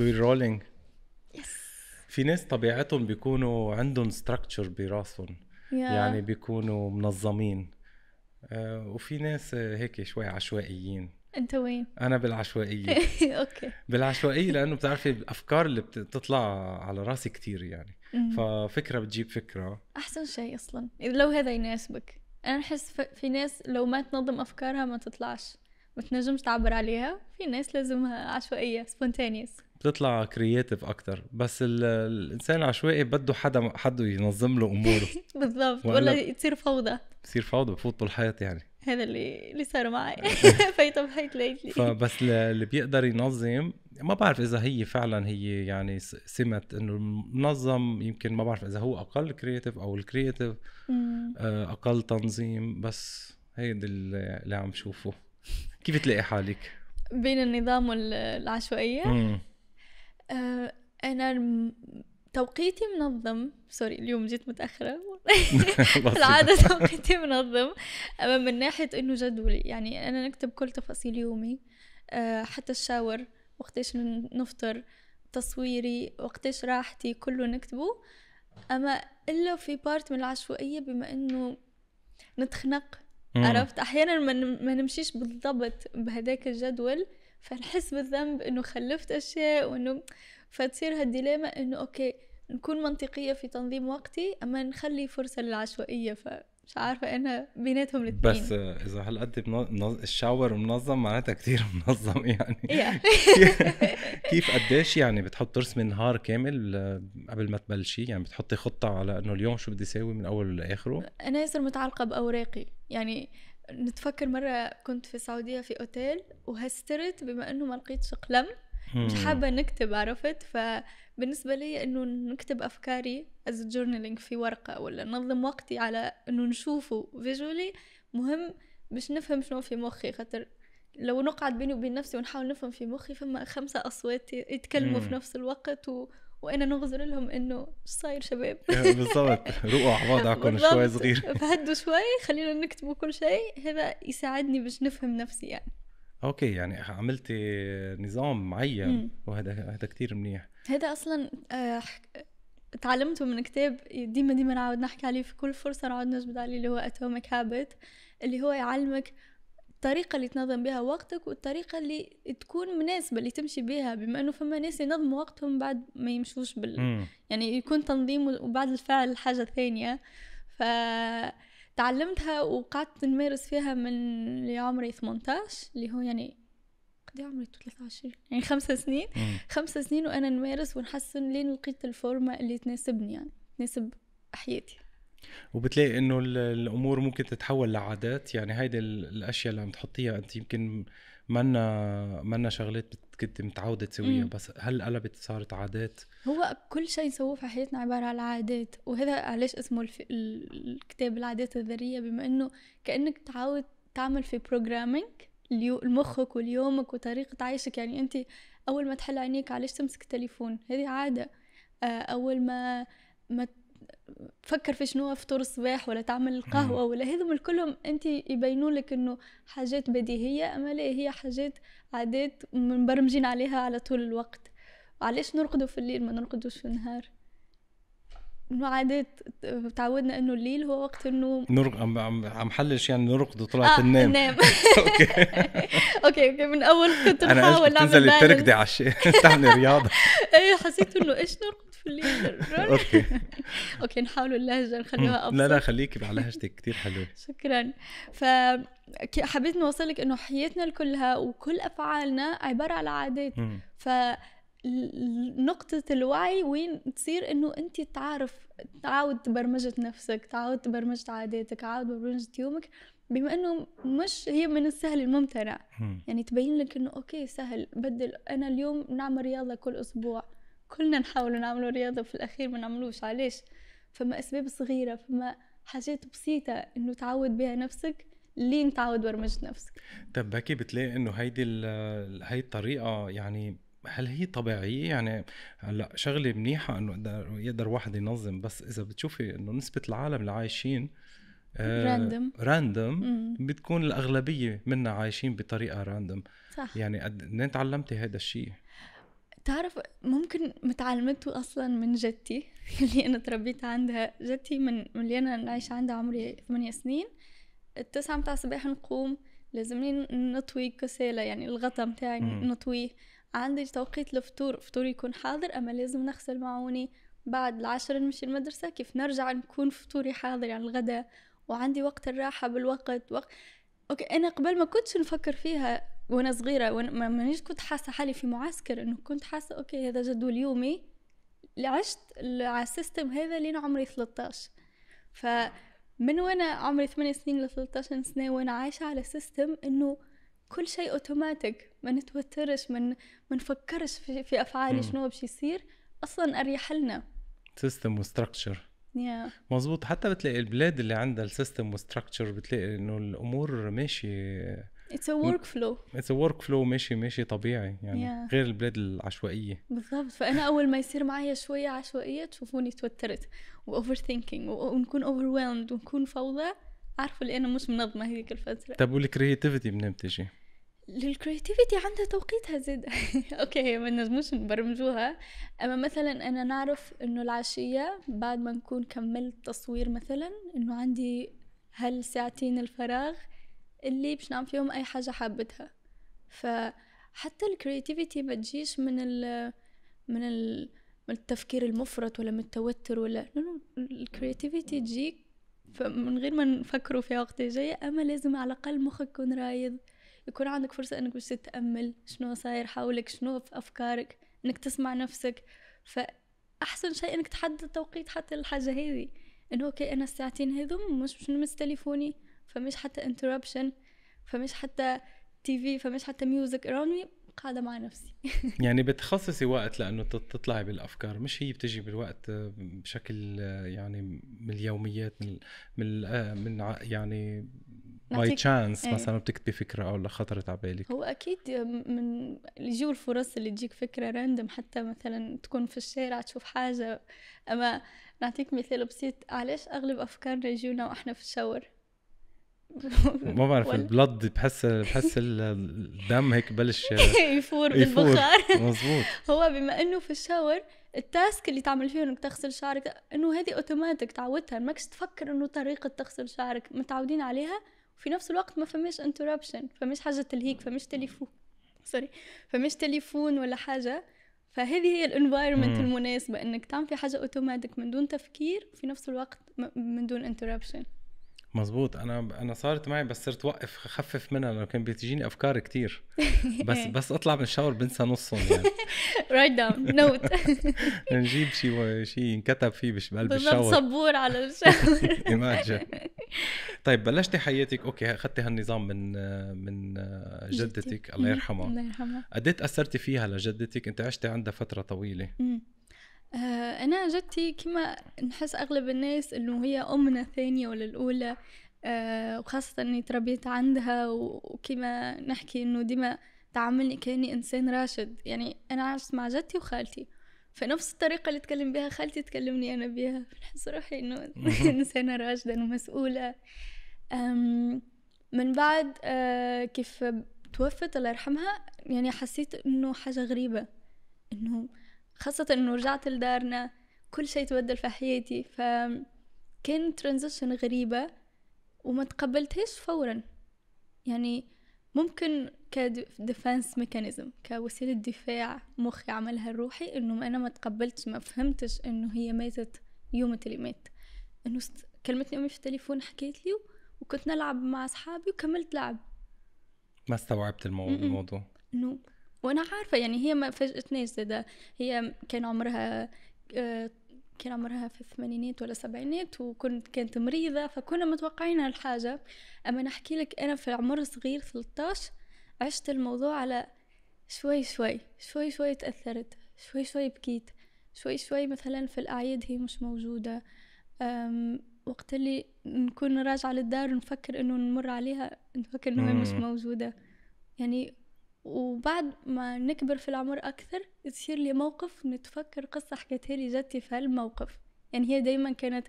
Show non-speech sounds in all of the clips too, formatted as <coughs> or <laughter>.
وي رولينج في ناس طبيعتهم بيكونوا عندهم ستراكتشر براسهم yeah. يعني بيكونوا منظمين آه وفي ناس هيك شوي عشوائيين انت وين؟ انا بالعشوائيه <laughs> اوكي بالعشوائيه لانه بتعرفي الافكار اللي بتطلع على راسي كثير يعني ففكره بتجيب فكره احسن شيء اصلا لو هذا يناسبك انا بحس في ناس لو ما تنظم افكارها ما تطلعش ما تنجمش تعبر عليها في ناس لازمها عشوائيه سبونتانيس بتطلع كرياتيف اكتر بس الانسان العشوائي بده حدا حد ينظم له اموره <laughs> بالضبط ولا تصير فوضى بتصير فوضى بفوت بالحيط يعني هذا اللي اللي صار معي فايته بحيط ليتلي فبس اللي بيقدر ينظم ما بعرف اذا هي فعلا هي يعني سمه انه منظم يمكن ما بعرف اذا هو اقل كرياتيف او الكرياتيف آه، اقل تنظيم بس هيدي اللي عم شوفه كيف تلاقي حالك؟ بين النظام والعشوائية؟ آه أنا توقيتي منظم سوري اليوم جيت متأخرة <laughs> <laughs> العادة توقيتي منظم أما من ناحية إنه جدولي يعني أنا نكتب كل تفاصيل يومي آه حتى الشاور وقتاش نفطر تصويري وقتاش راحتي كله نكتبه أما إلا في بارت من العشوائية بما إنه نتخنق عرفت احيانا ما, نمشيش بالضبط بهذاك الجدول فنحس بالذنب انه خلفت اشياء وانه فتصير هالديليما انه اوكي نكون منطقيه في تنظيم وقتي اما نخلي فرصه للعشوائيه ف مش عارفة أنا بيناتهم الاثنين بس إذا هالقد بنظ... الشاور منظم معناتها كتير <laughs> منظم يعني <laughs> كيف قديش يعني بتحط رسم نهار كامل آه، قبل ما تبلشي يعني بتحطي خطة على إنه اليوم شو بدي أساوي من أوله لآخره أنا يصير متعلقة بأوراقي يعني نتفكر مرة كنت في السعودية في أوتيل وهسترت بما أنه ما لقيتش قلم مش حابة نكتب عرفت فبالنسبة لي أنه نكتب أفكاري از جورنالينج في ورقة ولا ننظم وقتي على أنه نشوفه فيجولي مهم باش نفهم شنو في مخي خاطر لو نقعد بيني وبين نفسي ونحاول نفهم في مخي فما خمسة أصوات يتكلموا في نفس الوقت و... وانا نغزر لهم انه ايش صاير شباب <laughs> إيه، بالضبط روقوا على بعضكم شوي صغير <laughs> فهدوا شوي خلينا نكتبوا كل شيء هذا يساعدني باش نفهم نفسي يعني اوكي يعني عملتي نظام معين وهذا هذا كثير منيح هذا اصلا أح... آه، تعلمته من كتاب ديما ديما نعاود نحكي عليه في كل فرصه نعاود نجبد عليه اللي هو اتوميك هابت اللي هو يعلمك الطريقه اللي تنظم بها وقتك والطريقه اللي تكون مناسبه اللي تمشي بها بما انه فما ناس ينظموا وقتهم بعد ما يمشوش بال م. يعني يكون تنظيم وبعد الفعل حاجه ثانيه ف تعلمتها وقعدت نمارس فيها من اللي عمري 18 اللي هو يعني قد إيه عمري 23 يعني خمسة سنين خمسة سنين وانا نمارس ونحسن لين لقيت الفورمه اللي تناسبني يعني تناسب حياتي وبتلاقي انه الامور ممكن تتحول لعادات يعني هيدي الاشياء اللي عم تحطيها انت يمكن منا منا شغلات كنت متعوده تسويها بس هل قلبت صارت عادات هو كل شيء نسويه في حياتنا عباره عن عادات وهذا علاش اسمه الف... الكتاب العادات الذريه بما انه كانك تعود تعمل في بروجرامينج مخك وليومك وطريقه عيشك يعني انت اول ما تحل عينيك علاش تمسك تليفون هذه عاده آه، اول ما ما فكر في شنو فطور الصباح ولا تعمل القهوه ولا هذم الكلهم انت يبينوا لك انه حاجات بديهيه اما لا هي حاجات عادات مبرمجين عليها على طول الوقت علاش نرقدوا في الليل ما نرقدوش في النهار انه عادات تعودنا انه الليل هو وقت انه نرق عم عم حلش يعني نرقد وطلعت آه النام <laughs> اوكي <laughs> اوكي اوكي من اول كنت نحاول نعمل تنزل تركدي على الشيء <laughs> تعملي رياضه ايه حسيت انه ايش نرقد في الليل <laughs> اوكي <laughs> اوكي نحاول اللهجه نخليها ابسط لا لا خليكي على لهجتك كثير حلوه <laughs> شكرا ف حبيت نوصل لك انه حياتنا كلها وكل افعالنا عباره على عادات ف نقطة الوعي وين تصير انه انت تعرف تعاود برمجة نفسك تعاود برمجة عاداتك تعاود برمجة يومك بما انه مش هي من السهل الممتنع يعني تبين لك انه اوكي سهل بدل انا اليوم نعمل رياضه كل اسبوع كلنا نحاولوا نعملوا رياضة في الأخير ما نعملوش علاش فما أسباب صغيرة فما حاجات بسيطة إنه تعود بها نفسك لين تعود برمجة نفسك طب هكي بتلاقي إنه هيدي هاي الطريقة يعني هل هي طبيعية يعني هلا شغلة منيحة إنه يقدر واحد ينظم بس إذا بتشوفي إنه نسبة العالم اللي عايشين راندوم آه راندوم بتكون الاغلبيه منا عايشين بطريقه راندوم صح يعني قد تعلمتي هذا الشيء تعرف ممكن متعلمته اصلا من جدتي <laughs> اللي انا تربيت عندها جدتي من اللي انا نعيش عندها عمري ثمانية سنين التسعة متاع الصباح نقوم لازمني نطوي كسالة يعني الغطا متاعي نطويه عندي توقيت الفطور فطور يكون حاضر اما لازم نغسل معوني بعد العشرة نمشي المدرسة كيف نرجع نكون فطوري حاضر يعني الغداء وعندي وقت الراحة بالوقت وقت اوكي انا قبل ما كنتش نفكر فيها وانا صغيره وانا مانيش كنت حاسه حالي في معسكر انه كنت حاسه اوكي هذا جدول يومي عشت على السيستم هذا لين عمري 13 فمن وانا عمري 8 سنين ل 13 سنه وانا عايشه على سيستم انه كل شيء اوتوماتيك ما نتوترش ما نفكرش في, في افعالي شنو باش يصير اصلا اريح لنا سيستم وستراكشر yeah. مظبوط حتى بتلاقي البلاد اللي عندها السيستم وستراكشر بتلاقي انه الامور ماشي اتس ا ورك فلو اتس ا ورك فلو ماشي ماشي طبيعي يعني yeah. غير البلاد العشوائيه بالضبط فانا اول ما يصير معايا شويه عشوائيه تشوفوني توترت واوفر ثينكينج ونكون اوفرويلد ونكون فوضى عارفه لان مش منظمه هذيك الفتره طب والكريتيفيتي منين بتجي؟ الكريتيفيتي عندها توقيتها زيد <laughs> اوكي ما نجموش نبرمجوها اما مثلا انا نعرف انه العشيه بعد ما نكون كملت تصوير مثلا انه عندي هل ساعتين الفراغ اللي باش نعمل فيهم اي حاجه حابتها فحتى الكرياتيفيتي ما تجيش من ال من ال من التفكير المفرط ولا من التوتر ولا الكرياتيفيتي تجيك من غير ما نفكروا فيها وقت جاي أما لازم على الأقل مخك يكون رايض يكون عندك فرصة أنك باش تتأمل شنو صاير حولك شنو في أفكارك أنك تسمع نفسك فأحسن شيء أنك تحدد توقيت حتى الحاجة هذه أنه أوكي أنا الساعتين هذو مش مش نمس تليفوني فمش حتى انتربشن فمش حتى تي في فمش حتى ميوزك اراوند قاعده مع نفسي <laughs> يعني بتخصصي وقت لانه تطلعي بالافكار مش هي بتجي بالوقت آه، بشكل آه، يعني من اليوميات من من, آه، من يعني باي تشانس ايه. مثلا بتكتبي فكره او خطرت على بالك هو اكيد من يجيو الفرص اللي تجيك فكره راندم حتى مثلا تكون في الشارع تشوف حاجه اما نعطيك مثال بسيط علاش اغلب افكارنا يجونا واحنا في الشاور <laughs> ما بعرف البلد بحس بحس الدم هيك بلش <laughs> يفور بالبخار <laughs> مزبوط هو بما انه في الشاور التاسك اللي تعمل فيه انك تغسل شعرك انه هذه اوتوماتيك تعودتها ماكش تفكر انه طريقه تغسل شعرك متعودين عليها وفي نفس الوقت ما فماش انتربشن فماش حاجه تلهيك فماش تليفون سوري فماش تليفون ولا حاجه فهذه هي الانفايرمنت المناسبه انك تعمل في حاجه اوتوماتيك من دون تفكير وفي نفس الوقت من دون انتربشن مزبوط انا انا صارت معي بس صرت وقف خفف منها لانه كان بتجيني افكار كتير بس <laughs> بس اطلع من الشاور بنسى نصهم يعني رايت داون نوت نجيب شيء شيء ينكتب فيه بقلب الشاور صبور على الشاور ايماجن <laughs> <laughs> طيب بلشتي حياتك اوكي اخذتي هالنظام من من جدتك الله يرحمها الله يرحمها قد إيه تاثرتي فيها لجدتك انت عشتي عندها فتره طويله آه، أنا جدتي كما نحس أغلب الناس إنه هي أمنا الثانية ولا الأولى آه، وخاصة إني تربيت عندها وكما نحكي إنه ديما تعاملني كأني إنسان راشد يعني أنا عشت مع جدتي وخالتي فنفس الطريقة اللي تكلم بها خالتي تكلمني أنا بها نحس روحي إنه <laughs> إنسانة راشدة ومسؤولة من بعد آه، كيف توفت الله يرحمها يعني حسيت إنه حاجة غريبة إنه خاصة انه رجعت لدارنا كل شيء تبدل في حياتي ف كان ترانزيشن غريبة وما تقبلتهاش فورا يعني ممكن كديفنس ميكانيزم كوسيلة دفاع مخي عملها لروحي انه انا ما تقبلتش ما فهمتش انه هي ماتت يوم اللي مات انه كلمتني امي في التليفون حكيت لي وكنت نلعب مع اصحابي وكملت لعب ما استوعبت المو... الموضوع انه وانا عارفه يعني هي ما فاجئتنيش زاده هي كان عمرها آه، كان عمرها في الثمانينات ولا السبعينات وكنت كانت مريضة فكنا متوقعين هالحاجة أما نحكي لك أنا في عمر صغير 13 عشت الموضوع على شوي شوي شوي شوي تأثرت شوي شوي بكيت شوي شوي مثلا في الأعياد هي مش موجودة وقت اللي نكون راجعة للدار نفكر إنه نمر عليها نفكر إنه هي مش موجودة يعني وبعد ما نكبر في العمر أكثر تصير لي موقف نتفكر قصة حكيتها لي جاتي في هالموقف يعني هي دايما كانت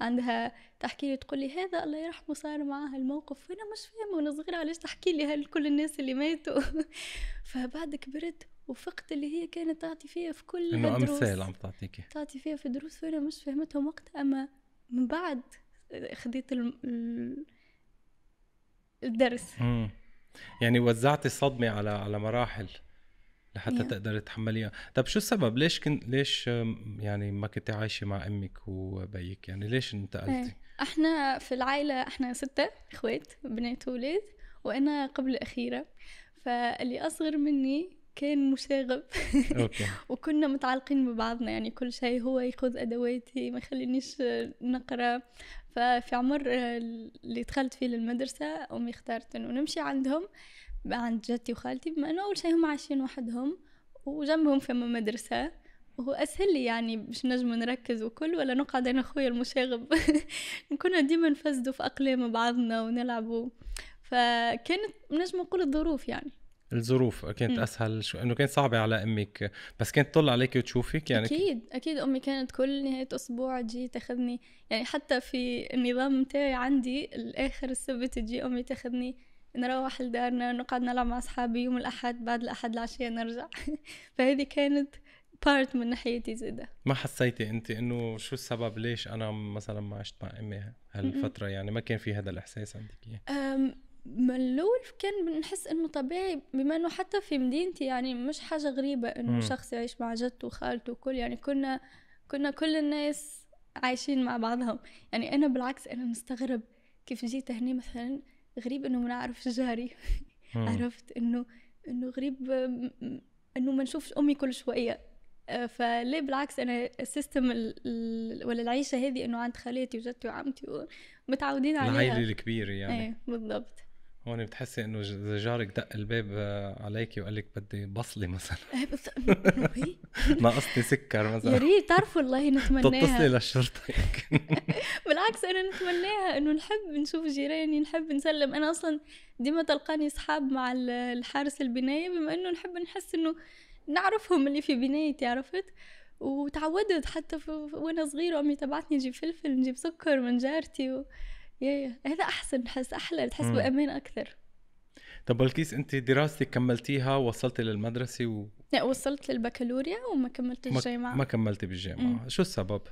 عندها تحكي لي تقول لي هذا الله يرحمه صار معاه الموقف وانا مش فاهمه وانا صغيره علاش تحكي لي هل كل الناس اللي ماتوا <laughs> فبعد كبرت وفقت اللي هي كانت تعطي فيها في كل انه امثال عم تعطيكي تعطي فيها في دروس وانا مش فهمتهم وقت اما من بعد خديت الدرس يعني وزعتي الصدمه على على مراحل لحتى yeah. تقدري تتحمليها طب شو السبب ليش كنت ليش يعني ما كنت عايشه مع امك وبيك يعني ليش انتقلتي إيه. احنا في العائله احنا سته اخوات بنات وولاد وانا قبل اخيره فاللي اصغر مني كان مشاغب أوكي. <laughs> وكنا متعلقين ببعضنا يعني كل شيء هو ياخذ ادواتي ما يخلينيش نقرا ففي عمر اللي دخلت فيه للمدرسة أمي اختارت أنه نمشي عندهم عند جدتي وخالتي بما أنه أول شيء هم عايشين وحدهم وجنبهم فما مدرسة وهو أسهل لي يعني باش نجم نركز وكل ولا نقعد أنا خويا المشاغب <laughs> كنا ديما نفسدوا في أقلام بعضنا ونلعبوا فكانت نجم نقول الظروف يعني الظروف كانت اسهل شو انه كانت صعبه على امك بس كانت تطل عليك وتشوفك يعني اكيد اكيد امي كانت كل نهايه اسبوع تجي تاخذني يعني حتى في النظام متاعي عندي الاخر السبت تجي امي تاخذني نروح لدارنا نقعد نلعب مع اصحابي يوم الاحد بعد الاحد العشيه نرجع <laughs> فهذه كانت بارت من ناحيتي زيدا ما حسيتي انت انه شو السبب ليش انا مثلا ما عشت مع امي هالفترة يعني ما كان في هذا الاحساس عندك إيه؟ ملول كان بنحس انه طبيعي بما انه حتى في مدينتي يعني مش حاجه غريبه انه شخص يعيش مع جدته وخالته وكل يعني كنا كنا كل الناس عايشين مع بعضهم يعني انا بالعكس انا مستغرب كيف جيت هنا مثلا غريب انه ما نعرف جاري <laughs> عرفت انه انه غريب انه ما نشوفش امي كل شويه آه، فليه بالعكس انا السيستم ولا العيشه هذه انه عند خالاتي وجدتي وعمتي متعودين عليها العائله الكبيره يعني ايه بالضبط هون بتحسي انه اذا جارك دق الباب آه، عليك وقال لك بدي بصله مثلا <laughs> ايه بس <laughs> ناقصتي سكر مثلا يا ريت تعرفوا والله نتمناها تتصلي للشرطه <laughs> بالعكس انا نتمناها انه نحب نشوف جيراني نحب نسلم انا اصلا ديما تلقاني اصحاب مع الحارس البنايه بما انه نحب نحس انه نعرفهم اللي في بنايتي عرفت وتعودت حتى وانا صغيره امي تبعتني نجيب فلفل نجيب سكر من جارتي و... يا يا هذا احسن بحس احلى بتحس بامان اكثر طب بلكيس انت دراستك كملتيها وصلتي للمدرسه و... لا وصلت للبكالوريا وما كملت الجامعه ما كملتي بالجامعه مم. شو السبب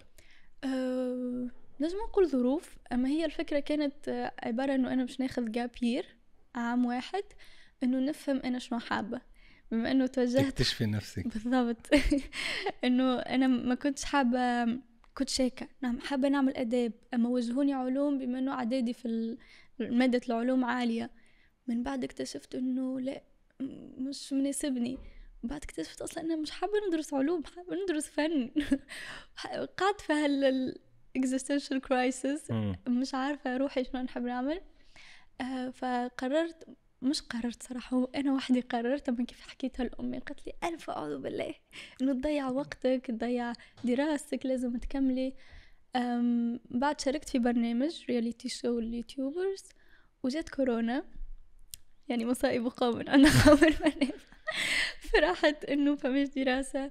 أه... نجم نقول ظروف اما هي الفكره كانت عباره انه انا مش ناخذ جاب يير عام واحد انه نفهم انا شنو حابه بما انه توجهت تكتشفي نفسك <laughs> بالضبط <laughs> انه انا ما كنتش حابه كنت شاكة نعم حابة نعمل آداب أما وجهوني علوم بما أنه عددي في مادة العلوم عالية من بعد اكتشفت أنه لا مش مناسبني بعد اكتشفت أصلا أنا مش حابة ندرس علوم حابة ندرس فن <laughs> قعدت في هال existential crisis مش عارفة روحي شنو نحب نعمل آه، فقررت مش قررت صراحة هو أنا وحدي قررت من كيف حكيتها لأمي قالت لي ألف أعوذ بالله إنه تضيع وقتك تضيع دراستك لازم تكملي أم بعد شاركت في برنامج رياليتي شو اليوتيوبرز وجات كورونا يعني مصائب <laughs> قوم أنا خبر المنام فرحت إنه فماش دراسة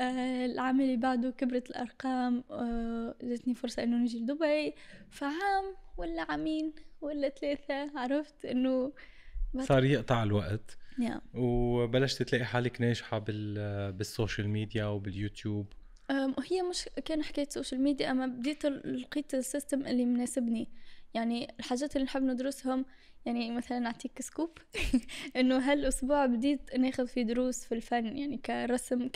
آه العام اللي بعده كبرت الأرقام آه جاتني فرصة إنه نجي لدبي فعام ولا عامين ولا ثلاثة عرفت إنه صار يقطع الوقت yeah. وبلشت تلاقي حالك ناجحه بال بالسوشيال ميديا وباليوتيوب هي مش كان حكايه سوشيال ميديا اما بديت لقيت السيستم اللي مناسبني يعني الحاجات اللي نحب ندرسهم يعني مثلا نعطيك سكوب <laughs> انه هالاسبوع بديت ناخذ في دروس في الفن يعني كرسم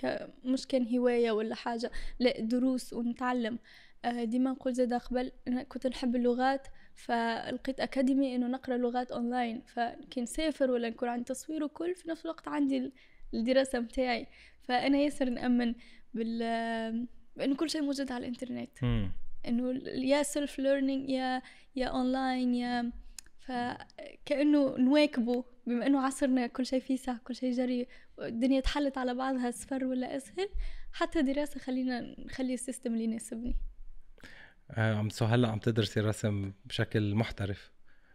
مش كان هوايه ولا حاجه لا دروس ونتعلم أه، ديما نقول زاد قبل انا كنت نحب اللغات فلقيت أكاديمي إنه نقرأ لغات أونلاين فكي نسافر ولا نكون عندي تصوير وكل في نفس الوقت عندي الدراسة متاعي فأنا ياسر نأمن بال إنه كل شيء موجود على الإنترنت إنه يا سيلف ليرنينج يا يا أونلاين يا فكأنه نواكبه بما إنه عصرنا كل شيء فيه سهل كل شيء جري الدنيا تحلت على بعضها سفر ولا أسهل حتى دراسة خلينا نخلي السيستم اللي يناسبني آه، عم سو هلا عم تدرسي الرسم بشكل محترف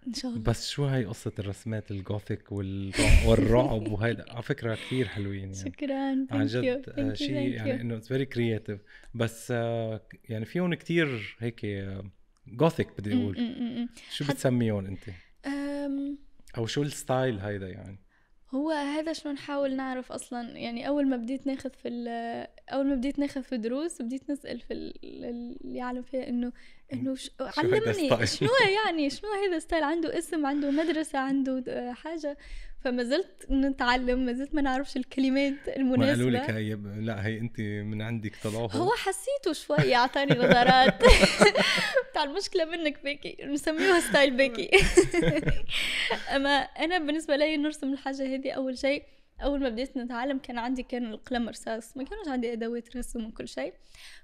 ان شاء الله بس شو هاي قصة الرسمات الجوثيك <laughs> والرعب وهيدا على فكرة كثير حلوين يعني شكرا عن جد آه، شيء يعني انه اتس فيري كرييتيف بس آه، يعني فيهم كثير هيك جوثيك بدي اقول شو بتسميهم انت؟ او شو الستايل هيدا يعني؟ هو هذا شنو نحاول نعرف اصلا يعني اول ما بديت ناخذ في اول ما بديت ناخذ في دروس بديت نسال في اللي يعلم فيها انه انه ش... علمني شنو يعني شنو هذا ستايل عنده اسم عنده مدرسه عنده آه، حاجه فما زلت نتعلم ما زلت ما نعرفش الكلمات المناسبه قالوا لك هي ب... لا هي انت من عندك طلعوه هو حسيته شوي اعطاني نظرات <laughs> بتاع المشكله منك بيكي نسميها ستايل بيكي <laughs> اما انا بالنسبه لي نرسم الحاجه هذه اول شيء اول ما بديت نتعلم كان عندي كان القلم رصاص ما كانش عندي ادوات رسم وكل شيء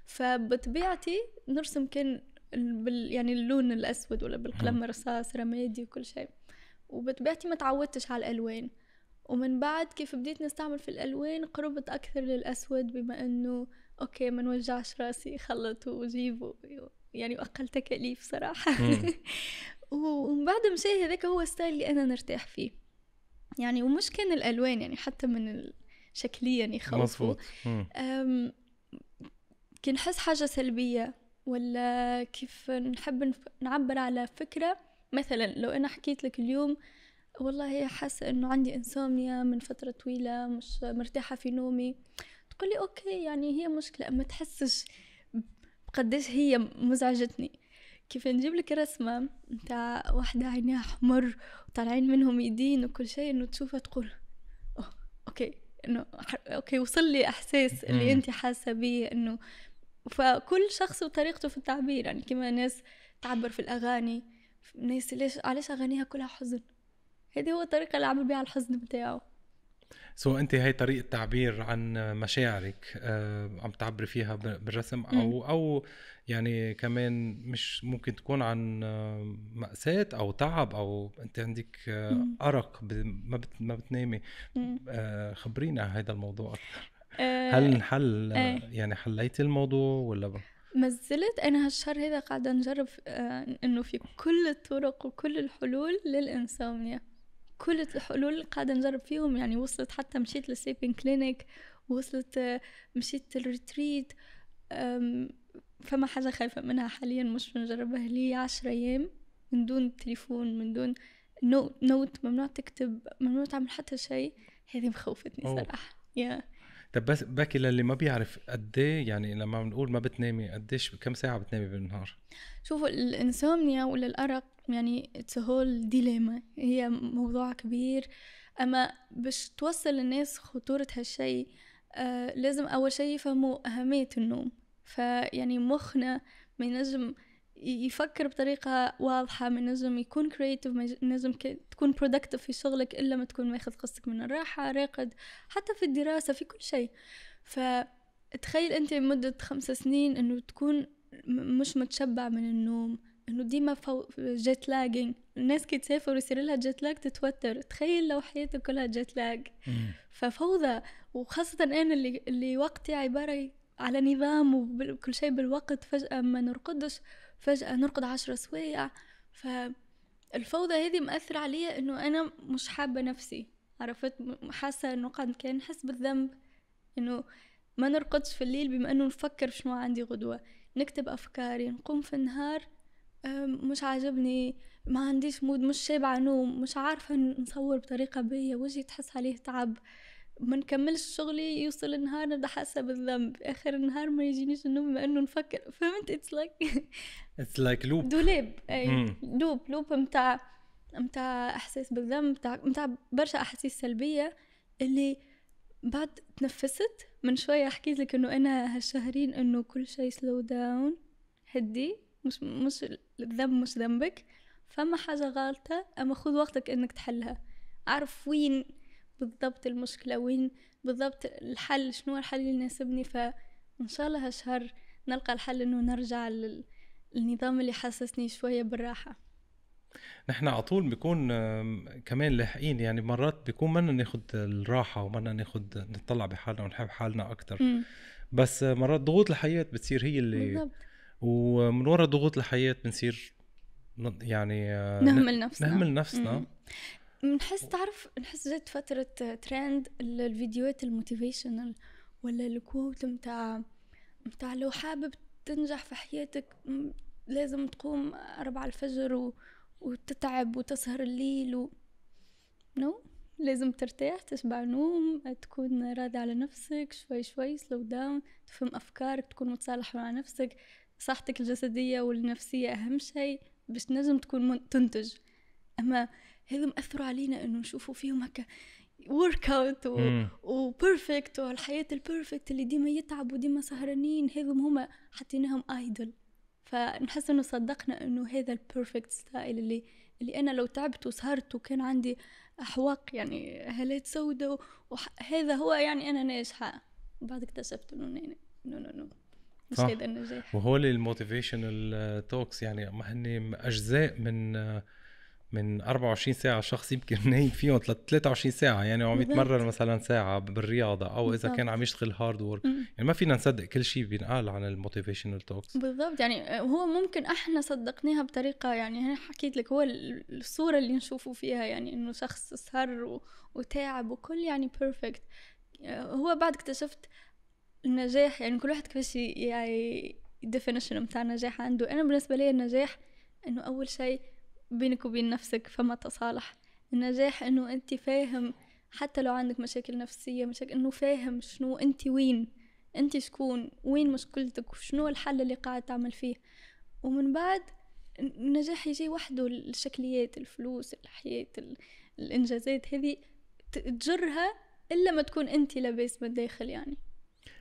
فبطبيعتي نرسم كان بال يعني اللون الاسود ولا بالقلم الرصاص رمادي وكل شيء وبطبيعتي ما تعودتش على الالوان ومن بعد كيف بديت نستعمل في الالوان قربت اكثر للاسود بما انه اوكي ما نوجعش راسي خلط وجيبه يعني واقل تكاليف صراحه <laughs> ومن بعد مشي هذاك هو الستايل اللي انا نرتاح فيه يعني ومش كان الالوان يعني حتى من شكليا يخوفوا يعني كي نحس حاجه سلبيه ولا كيف نحب نعبر على فكره مثلا لو انا حكيت لك اليوم والله حاسة انه عندي انسومنيا من فترة طويلة مش مرتاحة في نومي تقولي اوكي يعني هي مشكلة ما تحسش قديش هي مزعجتني كيف نجيب لك رسمة متاع واحدة عينيها حمر وطالعين منهم يدين وكل شيء انه تشوفها تقول اوكي انه اوكي وصل لي احساس اللي انت حاسة بيه انه فكل شخص وطريقته في التعبير يعني كما ناس تعبر في الاغاني ناس ليش علاش اغانيها كلها حزن هذه هو الطريقه اللي عمل بها الحزن بتاعه سو انت هاي طريقه تعبير عن مشاعرك آه عم تعبري فيها بالرسم او او يعني كمان مش ممكن تكون عن آه، مأساة او تعب او انت عندك آه ارق ما بت ما بتنامي آه خبرينا هذا الموضوع اكثر آه، هل انحل آه. يعني حليتي الموضوع ولا بقى؟ زلت انا هالشهر هذا قاعده نجرب آه، انه في كل الطرق وكل الحلول للانسومنيا كل الحلول قاعده نجرب فيهم يعني وصلت حتى مشيت للسليبين كلينيك وصلت آه، مشيت للريتريت فما حاجة خايفة منها حاليا مش بنجربها لي عشرة أيام من دون تليفون من دون نوت ممنوع تكتب ممنوع تعمل حتى شيء هذه مخوفتني صراحة يا yeah. طب بس باكي للي ما بيعرف قد إيه، يعني لما بنقول ما بتنامي قديش كم ساعه بتنامي بالنهار شوفوا الانسومنيا ولا الارق يعني اتس هول ديليما هي موضوع كبير اما باش توصل للناس خطوره هالشيء آه لازم اول شيء يفهموا اهميه النوم فيعني مخنا ما ينجم يفكر بطريقة واضحة من لازم يكون كرييتيف لازم تكون بروداكتيف في شغلك إلا ما تكون ماخذ قصتك من الراحة راقد حتى في الدراسة في كل شيء فتخيل أنت مدة خمس سنين أنه تكون مش متشبع من النوم انه ديما فو... جيت لاجينج الناس كي تسافر ويصير لها جيت لاج تتوتر تخيل لو حياتي كلها جيت لاج ففوضى وخاصة انا اللي اللي وقتي عبارة على نظام وكل شيء بالوقت فجأة ما نرقدش فجأة نرقد عشر سوايع فالفوضى هذه مأثرة عليا انه انا مش حابة نفسي عرفت حاسة انه قد كان نحس بالذنب انه ما نرقدش في الليل بما انه نفكر شنو عندي غدوة نكتب افكاري نقوم في النهار مش عاجبني ما عنديش مود مش شابعة نوم مش عارفة نصور بطريقة بيا وجهي تحس عليه تعب ما نكملش شغلي يوصل النهار نبدا حاسه بالذنب اخر النهار ما يجينيش النوم بما انه نفكر فهمت اتس لايك اتس لايك لوب دولاب اي لوب لوب متاع متاع احساس بالذنب متاع نتاع برشا احاسيس سلبيه اللي بعد تنفست من شويه حكيت لك انه انا هالشهرين انه كل شيء سلو داون هدي مش مش الذنب مش ذنبك فما حاجه غلطه اما خذ وقتك انك تحلها اعرف وين بالضبط المشكلة وين بالضبط الحل شنو الحل اللي يناسبني فإن شاء الله هالشهر نلقى الحل إنه نرجع للنظام اللي حسسني شوية بالراحة نحن على طول بيكون كمان لاحقين يعني مرات بيكون منا ناخد الراحة ومنا ناخد نطلع بحالنا ونحب حالنا أكتر م. بس مرات ضغوط الحياة بتصير هي اللي بالضبط. ومن وراء ضغوط الحياة بنصير يعني آه، نهمل نفسنا نهمل نفسنا نحس تعرف نحس جات فترة ترند الفيديوهات الموتيفيشنال ولا الكوت متاع متاع لو حابب تنجح في حياتك لازم تقوم أربعة الفجر و... وتتعب وتسهر الليل و... نو لازم ترتاح تشبع نوم تكون راضي على نفسك شوي شوي سلو داون تفهم أفكارك تكون متصالح مع نفسك صحتك الجسدية والنفسية أهم شيء باش تنجم تكون من... تنتج أما هذو مأثروا علينا انه نشوفوا فيهم هكا ورك اوت وبيرفكت والحياه البيرفكت اللي ديما يتعبوا ديما سهرانين هذم هما حطيناهم ايدول فنحس انه صدقنا انه هذا البيرفكت ستايل اللي اللي انا لو تعبت وسهرت وكان عندي احواق يعني هالات سوداء وهذا هو يعني انا ناجحه بعد اكتشفت انه نو نو نو مش هذا النجاح وهول الموتيفيشنال توكس يعني ما هن اجزاء من من 24 ساعة شخص يمكن <laughs> نايم فيهم 23 ساعة يعني وعم يتمرن مثلا ساعة بالرياضة أو إذا كان عم يشتغل هارد وورك يعني ما فينا نصدق كل شيء بينقال عن الموتيفيشنال توكس بالضبط يعني هو ممكن إحنا صدقناها بطريقة يعني أنا حكيت لك هو الصورة اللي نشوفه فيها يعني إنه شخص سهر وتعب وكل يعني بيرفكت آه، هو بعد اكتشفت النجاح يعني كل واحد كيفاش يعني الديفينيشن بتاع النجاح عنده أنا بالنسبة لي النجاح إنه أول شيء بينك وبين نفسك فما تصالح النجاح انه انت فاهم حتى لو عندك مشاكل نفسية مشاكل انه فاهم شنو انت وين انت شكون وين مشكلتك وشنو الحل اللي قاعد تعمل فيه ومن بعد النجاح يجي وحده الشكليات الفلوس الحياة الانجازات هذه تجرها الا ما تكون انت لاباس من الداخل يعني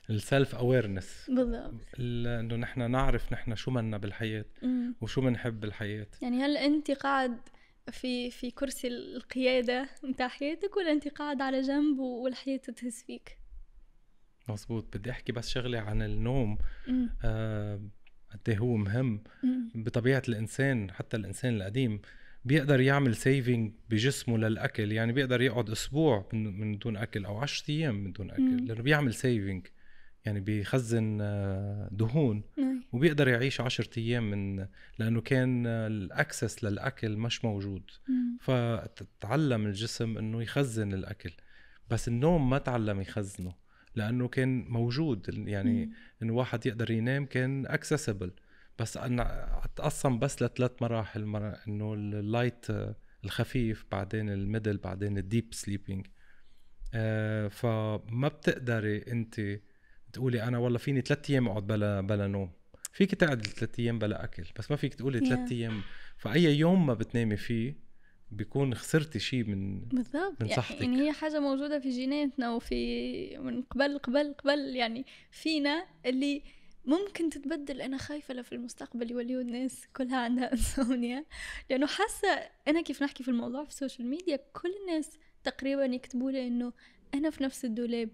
السلف اويرنس بالضبط انه نحن نعرف نحن شو منا بالحياه مم. وشو بنحب بالحياه يعني هل انت قاعد في في كرسي القياده بتاع حياتك ولا انت قاعد على جنب والحياه تهز فيك مزبوط بدي احكي بس شغله عن النوم آه، قد آه هو مهم مم. بطبيعه الانسان حتى الانسان القديم بيقدر يعمل سيفنج بجسمه للاكل يعني بيقدر يقعد اسبوع من دون اكل او 10 ايام من دون اكل مم. لانه بيعمل سيفنج يعني بيخزن آه، دهون نعم. وبيقدر يعيش عشرة ايام من لانه كان آه، الاكسس للاكل مش موجود فتعلم الجسم انه يخزن الاكل بس النوم ما تعلم يخزنه لانه كان موجود يعني انه واحد يقدر ينام كان اكسسبل بس انا اتقسم بس لثلاث مراحل انه اللايت آه، الخفيف بعدين الميدل بعدين الديب سليبينج آه فما بتقدري انت تقولي انا والله فيني ثلاث ايام اقعد بلا بلا نوم فيك تقعد ثلاث ايام بلا اكل بس ما فيك تقولي ثلاث ايام فاي يوم ما بتنامي فيه بيكون خسرتي شيء من بالضبط من يعني صحتك يعني هي حاجة موجودة في جيناتنا وفي من قبل قبل قبل يعني فينا اللي ممكن تتبدل انا خايفه لو في المستقبل يوليو الناس كلها عندها انسونيا <laughs> لانه حاسه انا كيف نحكي في الموضوع في السوشيال ميديا كل الناس تقريبا يكتبوا لي انه انا في نفس الدولاب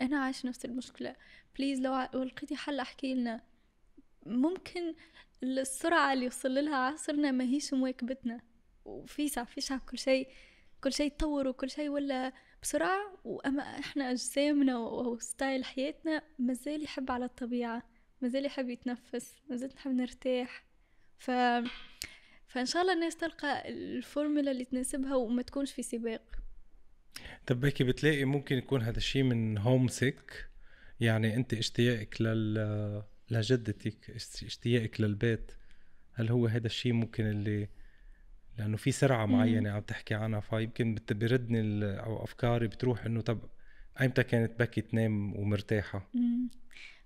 انا عايشه نفس المشكله بليز لو لقيتي حل احكي لنا ممكن السرعه اللي وصل لها عصرنا ما هيش مواكبتنا وفي ساعة في ساعة كل شيء كل شيء يتطور وكل شيء ولا بسرعة وأما إحنا أجسامنا وستايل حياتنا مازال يحب على الطبيعة مازال يحب يتنفس مازال نحب نرتاح ف فإن شاء الله الناس تلقى الفورمولا اللي تناسبها وما تكونش في سباق طب هيك بتلاقي ممكن يكون هذا الشيء من هوم سيك يعني انت اشتياقك لل لجدتك اشتياقك للبيت هل هو هذا الشيء ممكن اللي لانه في سرعه معينه عم تحكي عنها فيمكن بتبردني ال... او افكاري بتروح انه طب ايمتى كانت بكي تنام ومرتاحه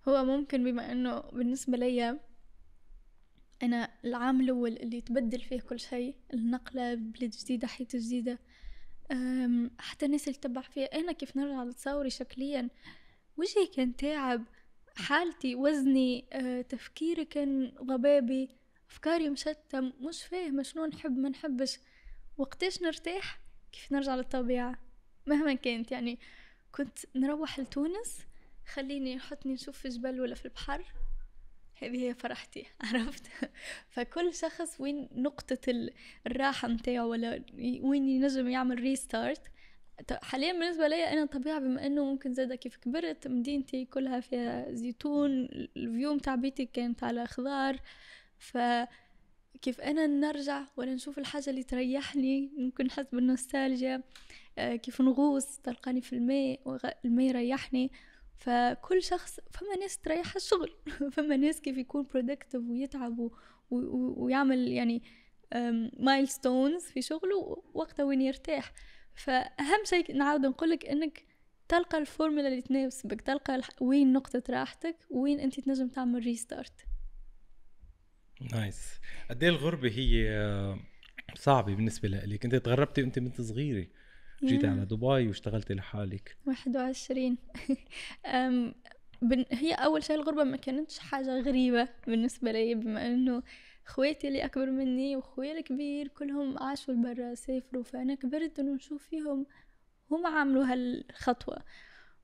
هو ممكن بما انه بالنسبه لي انا العام الاول اللي تبدل فيه كل شيء النقله بلد جديده حياه جديده حتى الناس اللي تبع فيها أنا كيف نرجع لتصوري شكليا وجهي كان تعب حالتي وزني أه، تفكيري كان ضبابي أفكاري مشتم مش فاهمة شنو نحب ما نحبش وقتاش نرتاح كيف نرجع للطبيعة مهما كانت يعني كنت نروح لتونس خليني حطني نشوف في جبل ولا في البحر هذه هي فرحتي <laughs> عرفت فكل شخص وين نقطة الراحة متاعه ولا وين ينجم يعمل ريستارت حاليا بالنسبه لي انا طبيعه بما انه ممكن زاده كيف كبرت مدينتي كلها فيها زيتون الفيو متاع بيتي كانت على خضار ف كيف انا نرجع ولا نشوف الحاجه اللي تريحني ممكن نحس بالنوستالجيا آه، كيف نغوص تلقاني في الماء الماء يريحني فكل شخص فما ناس تريح الشغل <laughs> فما ناس كيف يكون productive ويتعب ويعمل يعني مايلستونز في شغله وقتها وين يرتاح فأهم شيء نعاود نقولك إنك تلقى الفورمولا اللي تناسبك تلقى وين نقطة راحتك وين أنت تنجم تعمل ريستارت نايس قد إيه الغربة هي صعبة بالنسبة لك انت تغربتي وانت بنت صغيرة جيتي على دبي واشتغلت لحالك 21 <laughs> هي اول شيء الغربه ما كانتش حاجه غريبه بالنسبه لي بما انه خواتي اللي اكبر مني وخويا الكبير كلهم عاشوا برا سافروا فانا كبرت ونشوف فيهم هم عملوا هالخطوه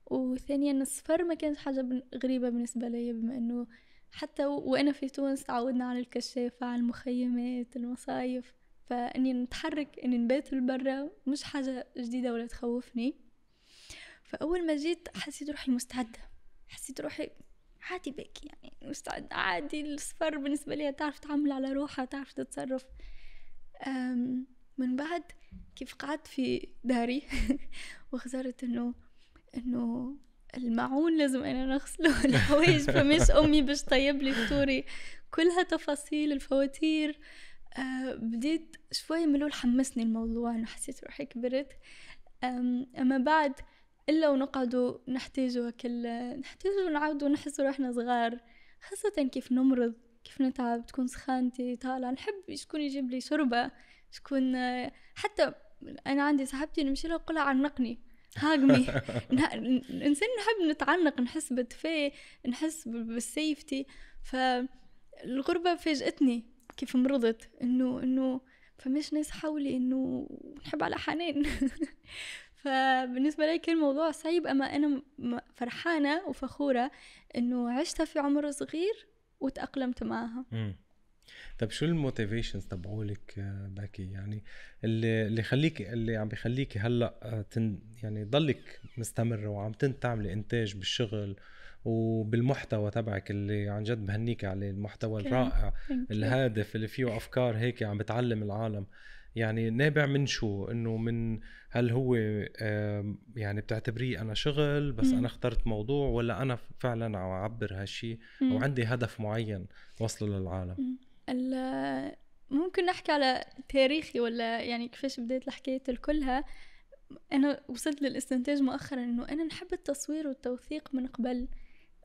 وثانيا السفر ما كانت حاجه غريبه بالنسبه لي بما انه حتى وانا في تونس تعودنا على الكشافه على المخيمات المصايف فاني نتحرك اني نبات برا مش حاجه جديده ولا تخوفني فاول ما جيت حسيت روحي مستعده حسيت روحي عادي بك يعني مستعده عادي السفر بالنسبه لي تعرف تعمل على روحها تعرف تتصرف من بعد كيف قعدت في داري <laughs> وخسرت انه انه المعون لازم انا نغسله <laughs> الحوايج فمش امي باش طيب لي فطوري كلها تفاصيل الفواتير آه، بديت شوي ملول حمسني الموضوع أنا حسيت روحي كبرت أما بعد إلا ونقعدوا نحتاجوا كل نحتاجوا نعاودوا نحسوا روحنا صغار خاصة كيف نمرض كيف نتعب تكون سخانتي طالعة نحب شكون يجيب لي شربة شكون حتى أنا عندي صاحبتي نمشي لها نقولها عنقني هاجمي <laughs> الإنسان نحب نتعنق نحس بالدفاع نحس بالسيفتي فالغربة فاجأتني كيف مرضت انه انه فمش ناس حولي انه نحب على حنان <laughs> فبالنسبه لي كان الموضوع صعيب اما انا فرحانه وفخوره انه عشتها في عمر صغير وتاقلمت معها مم. طب شو الموتيفيشنز تبعولك آه، باكي يعني اللي اللي خليك اللي عم بخليكي هلا آه، تن يعني ضلك مستمره وعم تعملي انتاج بالشغل وبالمحتوى تبعك اللي عن جد بهنيك عليه المحتوى الرائع الهادف اللي فيه افكار هيك عم بتعلم العالم يعني نابع من شو انه من هل هو يعني بتعتبريه انا شغل بس م. انا اخترت موضوع ولا انا فعلا عم اعبر هالشيء او عندي هدف معين وصله للعالم ممكن نحكي على تاريخي ولا يعني كيفاش بديت الحكايه كلها انا وصلت للاستنتاج مؤخرا انه انا نحب التصوير والتوثيق من قبل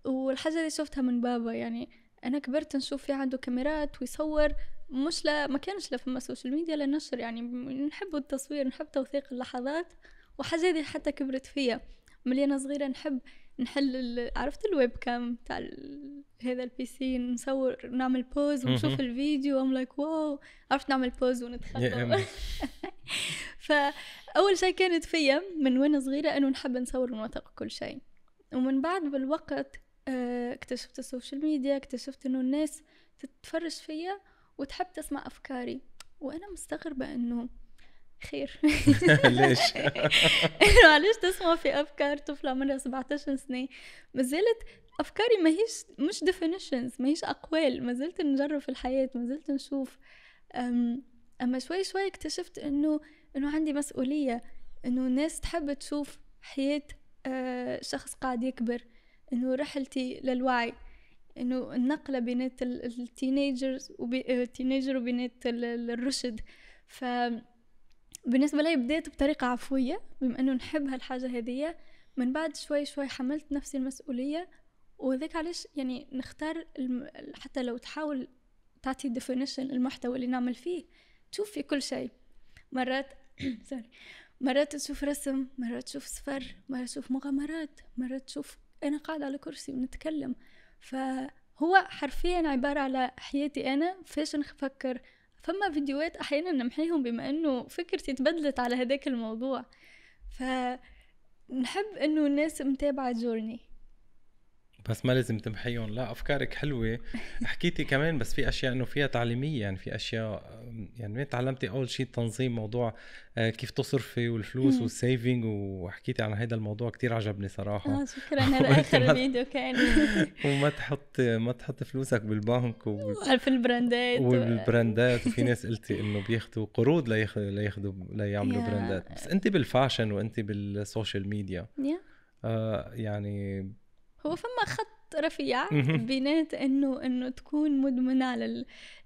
والحاجة اللي شفتها من بابا يعني أنا كبرت نشوف في عنده كاميرات ويصور مش لا ما كانش لا فما سوشيال ميديا للنشر يعني نحب التصوير نحب توثيق اللحظات وحاجة دي حتى كبرت فيا ملي أنا صغيرة نحب نحل عرفت الويب كام تاع هذا البي سي نصور نعمل بوز ونشوف الفيديو ام لايك واو عرفت نعمل بوز ونتخطى <laughs> فاول شيء كانت فيا من وانا صغيره انه نحب نصور ونوثق كل شيء ومن بعد بالوقت آه، اكتشفت السوشيال ميديا اكتشفت انه الناس تتفرج فيا وتحب تسمع افكاري وانا مستغربه انه خير <laughs> ليش؟ <laughs> انه علاش تسمع في افكار طفله عمرها 17 سنه ما زالت افكاري ما هيش مش ديفينيشنز ما هيش اقوال ما زلت نجرب في الحياه ما زلت نشوف اما شوي شوي اكتشفت انه انه عندي مسؤوليه انه الناس تحب تشوف حياه آه، شخص قاعد يكبر انه رحلتي للوعي انه النقله بينات التينيجرز التينيجر وبين الرشد ف بالنسبه لي بديت بطريقه عفويه بما انه نحب هالحاجه هذية من بعد شوي شوي حملت نفسي المسؤوليه وذاك علاش يعني نختار الم... حتى لو تحاول تعطي ديفينيشن المحتوى اللي نعمل فيه تشوف في كل شيء مرات سوري <coughs> مرات تشوف رسم مرات تشوف سفر مرات تشوف مغامرات مرات تشوف انا قاعده على كرسي ونتكلم فهو حرفيا عباره على حياتي انا فاش نفكر فما فيديوهات احيانا نمحيهم بما انه فكرتي تبدلت على هذاك الموضوع فنحب انه الناس متابعه جورني بس ما لازم تمحيهم لا افكارك حلوه <laughs> حكيتي كمان بس في اشياء انه فيها تعليميه يعني في اشياء يعني تعلمتي اول شيء تنظيم موضوع آه، كيف تصرفي والفلوس والسيفنج وحكيتي عن هذا الموضوع كتير عجبني صراحه اه شكرا هذا <laughs> اخر فيديو <laughs> كان وما تحط ما تحط فلوسك بالبنك وفي البراندات والبراندات وفي ناس قلتي انه بياخذوا قروض لياخذوا ليعملوا براندات بس انت بالفاشن وانت بالسوشيال ميديا آه يعني هو فما خط رفيع بينات انه انه تكون مدمن على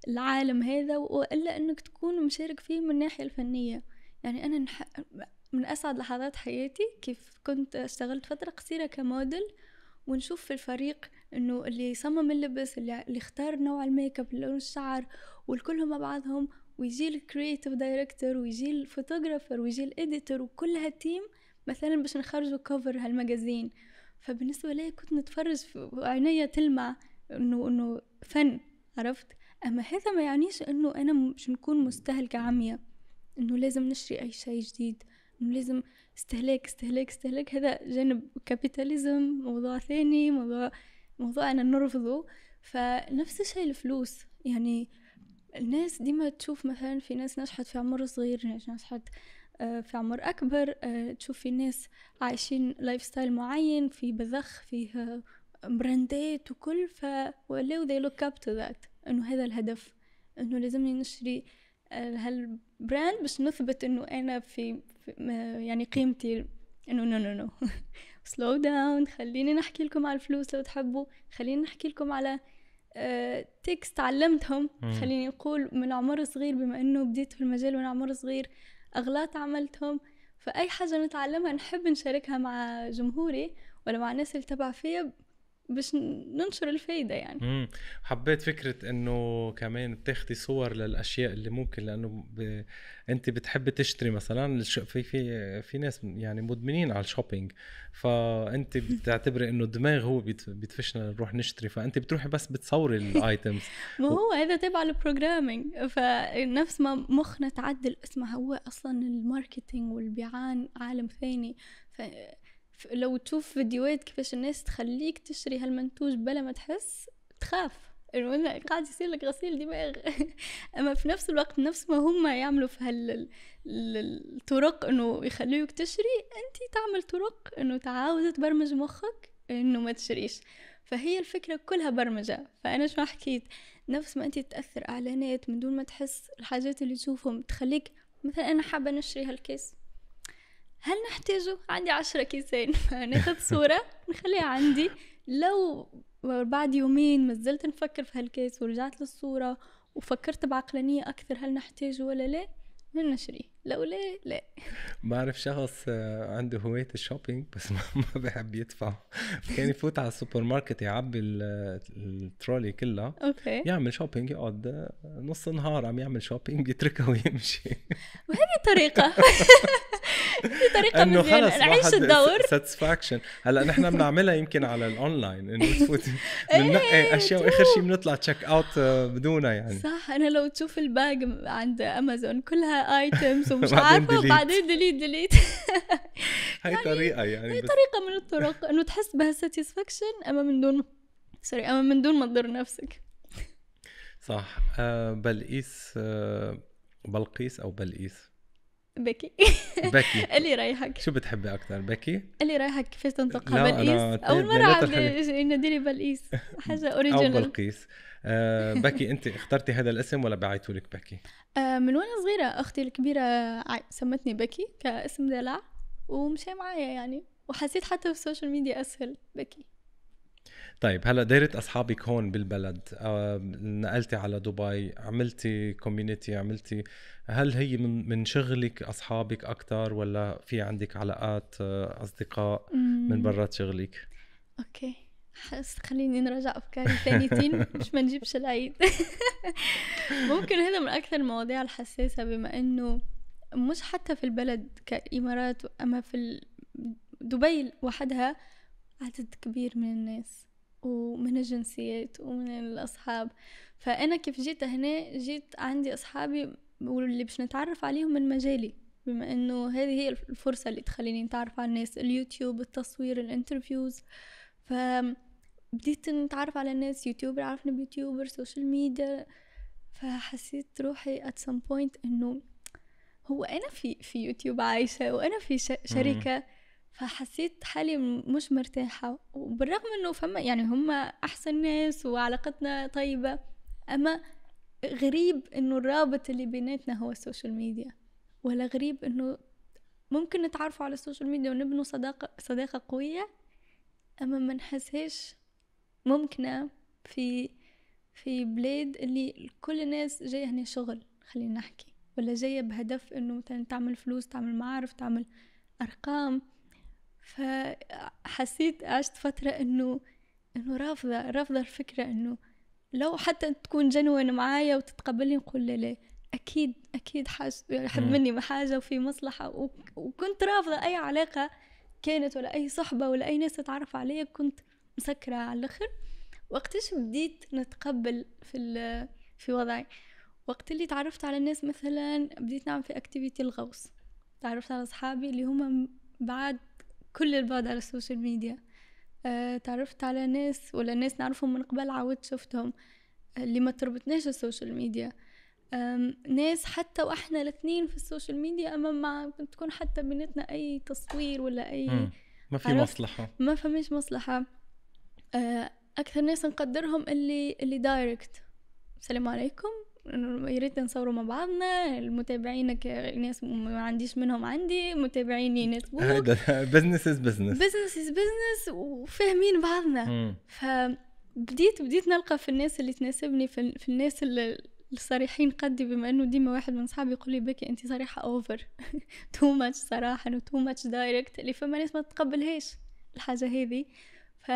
العالم هذا والا انك تكون مشارك فيه من الناحيه الفنيه يعني انا نح... من اسعد لحظات حياتي كيف كنت اشتغلت فتره قصيره كموديل ونشوف في الفريق انه اللي صمم اللبس اللي, اللي اختار نوع الميك اب لون الشعر والكل مع بعضهم ويجي الكرييتيف دايركتور ويجي الفوتوغرافر ويجي الاديتور وكل هالتيم مثلا باش نخرجوا كوفر هالمجازين فبالنسبه لي كنت نتفرج وعينيا تلمع انه انه فن عرفت اما هذا ما يعنيش انه انا مش نكون مستهلكه عميه انه لازم نشري اي شيء جديد انه لازم استهلاك استهلاك استهلاك هذا جانب كابيتاليزم موضوع ثاني موضوع موضوع انا نرفضه فنفس الشيء الفلوس يعني الناس ديما تشوف مثلا في ناس نجحت في عمر صغير ناس نجحت آه، في عمر أكبر آه، تشوفي ناس عايشين لايف ستايل معين في بذخ فيه براندات آه، وكل ولو they look up to that انه هذا الهدف انه لازمني نشري هالبراند باش نثبت انه انا في, في يعني قيمتي انه نو نو نو سلو داون خليني نحكي لكم على الفلوس لو تحبوا خليني نحكي لكم على تكست تعلمتهم خليني نقول من عمر صغير بما انه بديت في المجال من عمر صغير أغلاط عملتهم فأي حاجة نتعلمها نحب نشاركها مع جمهوري ولا مع الناس اللي تبع فيا بس ننشر الفايده يعني مم. حبيت فكره انه كمان بتاخدي صور للاشياء اللي ممكن لانه ب... انت بتحبي تشتري مثلا في في في ناس يعني مدمنين على الشوبينج فانت <laughs> بتعتبري انه الدماغ هو بيت... بيدفشنا نروح نشتري فانت بتروحي بس بتصوري الايتمز <laughs> ما هو هذا تبع البروجرامينج فنفس ما مخنا تعدل اسمها هو اصلا الماركتينج والبيعان عالم ثاني ف... لو تشوف فيديوهات كيفاش الناس تخليك تشري هالمنتوج بلا ما تحس تخاف انه قاعد يصير لك غسيل دماغ <laughs> اما في نفس الوقت نفس ما هم يعملوا في هالطرق انه يخليوك تشري انت تعمل طرق انه تعاود تبرمج مخك انه ما تشريش فهي الفكرة كلها برمجة فأنا شو حكيت نفس ما أنت تأثر إعلانات من دون ما تحس الحاجات اللي تشوفهم تخليك مثلا أنا حابة نشري هالكيس هل نحتاجه عندي عشرة كيسين <laughs> ناخذ صورة نخليها عندي لو بعد يومين ما زلت نفكر في هالكيس ورجعت للصورة وفكرت بعقلانية أكثر هل نحتاجه ولا لا نشري لو لا لا بعرف شخص آه، عنده هواية الشوبينج بس <laughs> ما بحب يدفع كان يفوت على السوبر ماركت يعبي الترولي كلها اوكي يعمل شوبينج يقعد آه، نص نهار عم يعمل شوبينج يتركها ويمشي وهذه طريقة <laughs> في طريقه انه خلص عيش الدور ساتسفاكشن هلا نحن بنعملها يمكن على الاونلاين انه <laughs> تفوت بننقي إيه، إيه، اشياء واخر شيء بنطلع تشيك اوت آه، بدونها يعني صح انا لو تشوف الباج عند امازون كلها ايتمز ومش <laughs> عارفه وبعدين ديليت ديليت هاي يعني طريقه يعني هاي طريقه من الطرق انه تحس بهالساتسفاكشن اما من دون سوري اما من دون ما تضر نفسك صح آه بلقيس آه بلقيس او بلقيس بكي بكي <laughs> اللي رايحك شو بتحبي اكثر بكي اللي رايحك كيف تنطقها بلقيس اول مره عم يناديني بلقيس <laughs> حاجه اوريجينال او بلقيس آه بكي انت اخترتي هذا الاسم ولا بعيتوا لك بكي آه من وانا صغيره اختي الكبيره سمتني بكي كاسم دلع ومشي معايا يعني وحسيت حتى في السوشيال ميديا اسهل بكي طيب هلا دايره اصحابك هون بالبلد آه، نقلتي على دبي عملتي كوميونتي عملتي هل هي من من شغلك اصحابك اكثر ولا في عندك علاقات آه، اصدقاء من برات شغلك اوكي حس خليني نراجع افكاري ثانيتين <laughs> مش ما نجيبش العيد <laughs> ممكن هذا من اكثر المواضيع الحساسه بما انه مش حتى في البلد كامارات اما في دبي وحدها عدد كبير من الناس ومن الجنسيات ومن الأصحاب فأنا كيف جيت هنا جيت عندي أصحابي واللي باش نتعرف عليهم من مجالي بما أنه هذه هي الفرصة اللي تخليني نتعرف على الناس اليوتيوب التصوير الانترفيوز ف بديت نتعرف على الناس يوتيوبر عرفني بيوتيوبر سوشيال ميديا فحسيت روحي at some point انه هو انا في في يوتيوب عايشه وانا في شركه فحسيت حالي مش مرتاحة وبالرغم انه فما يعني هم احسن ناس وعلاقتنا طيبة اما غريب انه الرابط اللي بيناتنا هو السوشيال ميديا ولا غريب انه ممكن نتعرفوا على السوشيال ميديا ونبنوا صداقة صداقة قوية اما ما نحسهاش ممكنة في في بلاد اللي كل الناس جاية هنا شغل خلينا نحكي ولا جاية بهدف انه مثلا تعمل فلوس تعمل معارف تعمل ارقام فحسيت عشت فترة إنه إنه رافضة رافضة الفكرة إنه لو حتى تكون جنون معايا وتتقبلني نقول لا لا أكيد أكيد حاس حد يعني مني بحاجة وفي مصلحة وكنت رافضة أي علاقة كانت ولا أي صحبة ولا أي ناس تتعرف عليا كنت مسكرة على الآخر وقتش بديت نتقبل في في وضعي وقت اللي تعرفت على الناس مثلا بديت نعمل في اكتيفيتي الغوص تعرفت على اصحابي اللي هم بعد كل البعد على السوشيال ميديا أه تعرفت على ناس ولا ناس نعرفهم من قبل عاودت شفتهم آه، اللي ما تربطناش السوشيال ميديا ناس حتى واحنا الاثنين في السوشيال ميديا اما ما تكون حتى بيناتنا اي تصوير ولا اي مم. ما في مصلحه ما فماش مصلحه آه، اكثر ناس نقدرهم اللي اللي دايركت السلام عليكم يا ريت نصوروا مع بعضنا المتابعينك ناس ما عنديش منهم عندي متابعيني ناس بزنس از بزنس بزنس از بزنس وفاهمين بعضنا فبديت بديت نلقى في الناس اللي تناسبني في, في الناس الصريحين قدي بما انه ديما واحد من صحابي يقول لي بكي انت صريحه اوفر تو ماتش صراحه تو ماتش دايركت اللي فما ناس ما تتقبلهاش الحاجه هذه ف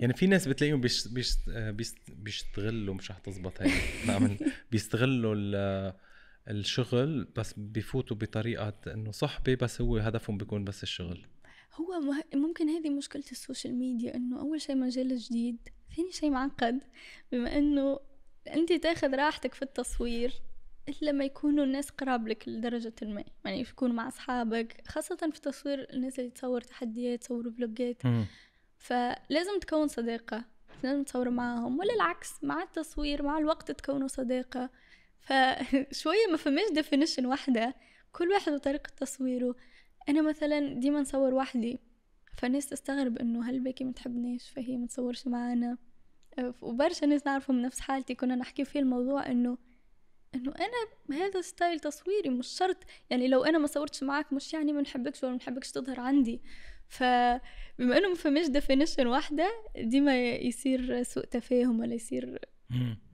يعني في ناس بتلاقيهم بيش بيش آه، بيست بيشتغلوا مش رح تزبط بعمل <laughs> بيستغلوا الشغل بس بفوتوا بطريقه انه صحبه بس هو هدفهم بيكون بس الشغل هو ممكن هذه مشكلة السوشيال ميديا انه اول شيء مجال جديد ثاني شيء معقد بما انه انت تاخذ راحتك في التصوير الا ما يكونوا الناس قراب لك لدرجة ما يعني يكون مع اصحابك خاصة في تصوير الناس اللي تصور تحديات تصور فلوجات فلازم تكون صداقة لازم تصور معاهم ولا العكس مع التصوير مع الوقت تكونوا صداقة فشوية <laughs> ما فماش ديفينيشن واحدة كل واحد وطريقة تصويره أنا مثلا ديما نصور وحدي فالناس تستغرب انه هل بكي ما تحبنيش فهي ما تصورش معانا وبرشا ناس نعرفهم نفس حالتي كنا نحكي في الموضوع انه انه انا هذا ستايل تصويري مش شرط يعني لو انا ما صورتش معاك مش يعني ما نحبكش ولا ما نحبكش تظهر عندي فبما انه ما فماش ديفينيشن واحده دي ما يصير سوء تفاهم ولا يصير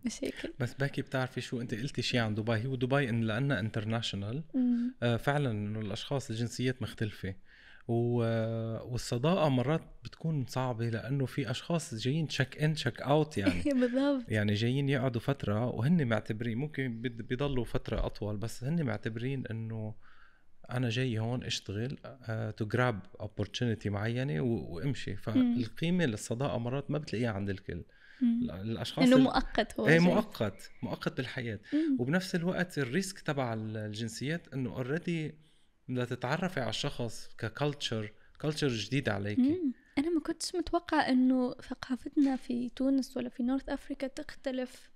مشاكل بس باكي بتعرفي شو انت قلتي شيء عن دبي هو دبي إن لانها انترناشونال آه فعلا انه الاشخاص الجنسيات مختلفه و... آه، والصداقه مرات بتكون صعبه لانه في اشخاص جايين تشيك ان تشيك اوت يعني <laughs> بالضبط يعني جايين يقعدوا فتره وهن معتبرين ممكن بيضلوا فتره اطول بس هن معتبرين انه انا جاي هون اشتغل تو جراب اوبورتونيتي معينه وامشي فالقيمه للصداقه مرات ما بتلاقيها عند الكل الاشخاص انه مؤقت هو ايه مؤقت مؤقت بالحياه مم. وبنفس الوقت الريسك تبع الجنسيات انه اوريدي لتتعرفي على الشخص ككلتشر كلتشر جديد عليكي مم. انا ما كنتش متوقعه انه ثقافتنا في تونس ولا في نورث افريكا تختلف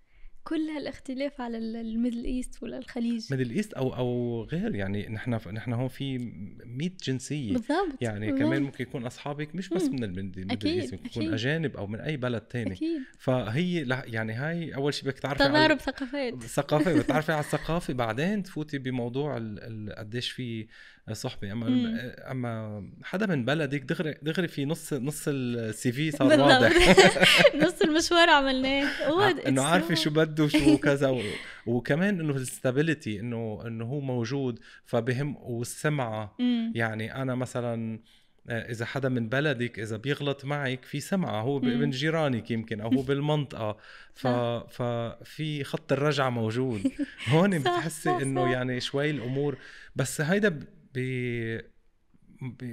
كل هالاختلاف على الميدل ايست ولا الخليج ميدل ايست او او غير يعني نحن نحن هون في 100 جنسيه بالضبط يعني بالضبط. كمان ممكن يكون اصحابك مش بس من الميدل ايست ممكن يكون اجانب او من اي بلد تاني أكيد. فهي لا يعني هاي اول شيء بدك تعرفي تضارب ثقافات ثقافه <laughs> بتعرفي على الثقافه بعدين تفوتي بموضوع قديش في صحبه اما آه، اما حدا من بلدك دغري دغري في نص نص السي في صار واضح <laughs> نص المشوار عملناه <laughs> انه عارفه شو بده وشو <laughs> كذا و... وكمان انه الستابيليتي انه انه هو موجود فبهم والسمعه يعني انا مثلا آه، اذا حدا من بلدك اذا بيغلط معك في سمعه هو من جيرانك يمكن او هو بالمنطقه ف... ففي خط الرجعه موجود هون بتحسي انه يعني شوي الامور بس هيدا بي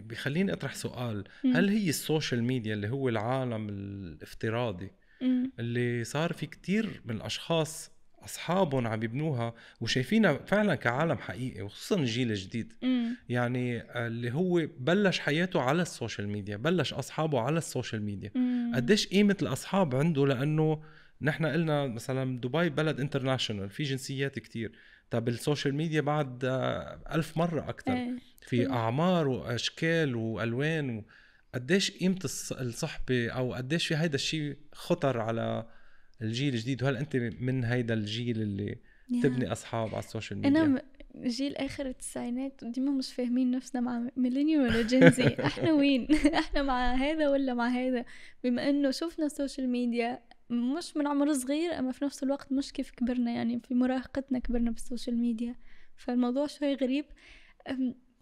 بيخليني اطرح سؤال مم. هل هي السوشيال ميديا اللي هو العالم الافتراضي مم. اللي صار في كتير من الاشخاص اصحابهم عم يبنوها وشايفينها فعلا كعالم حقيقي وخصوصا الجيل الجديد مم. يعني آه، اللي هو بلش حياته على السوشيال ميديا بلش اصحابه على السوشيال ميديا قديش قيمه الاصحاب عنده لانه نحن قلنا مثلا دبي بلد انترناشونال في جنسيات كتير طب السوشيال ميديا بعد ألف مرة أكثر إيه، في أعمار وأشكال وألوان و... قديش قيمة الصحبة أو قديش في هيدا الشيء خطر على الجيل الجديد وهل أنت من هيدا الجيل اللي yeah. تبني أصحاب على السوشيال ميديا؟ أنا جيل آخر التسعينات ديما مش فاهمين نفسنا مع ميلينيو ولا جينزي <laughs> احنا وين؟ <laughs> احنا مع هذا ولا مع هذا؟ بما إنه شفنا السوشيال ميديا مش من عمر صغير أما في نفس الوقت مش كيف كبرنا يعني في مراهقتنا كبرنا بالسوشيال ميديا فالموضوع شوي غريب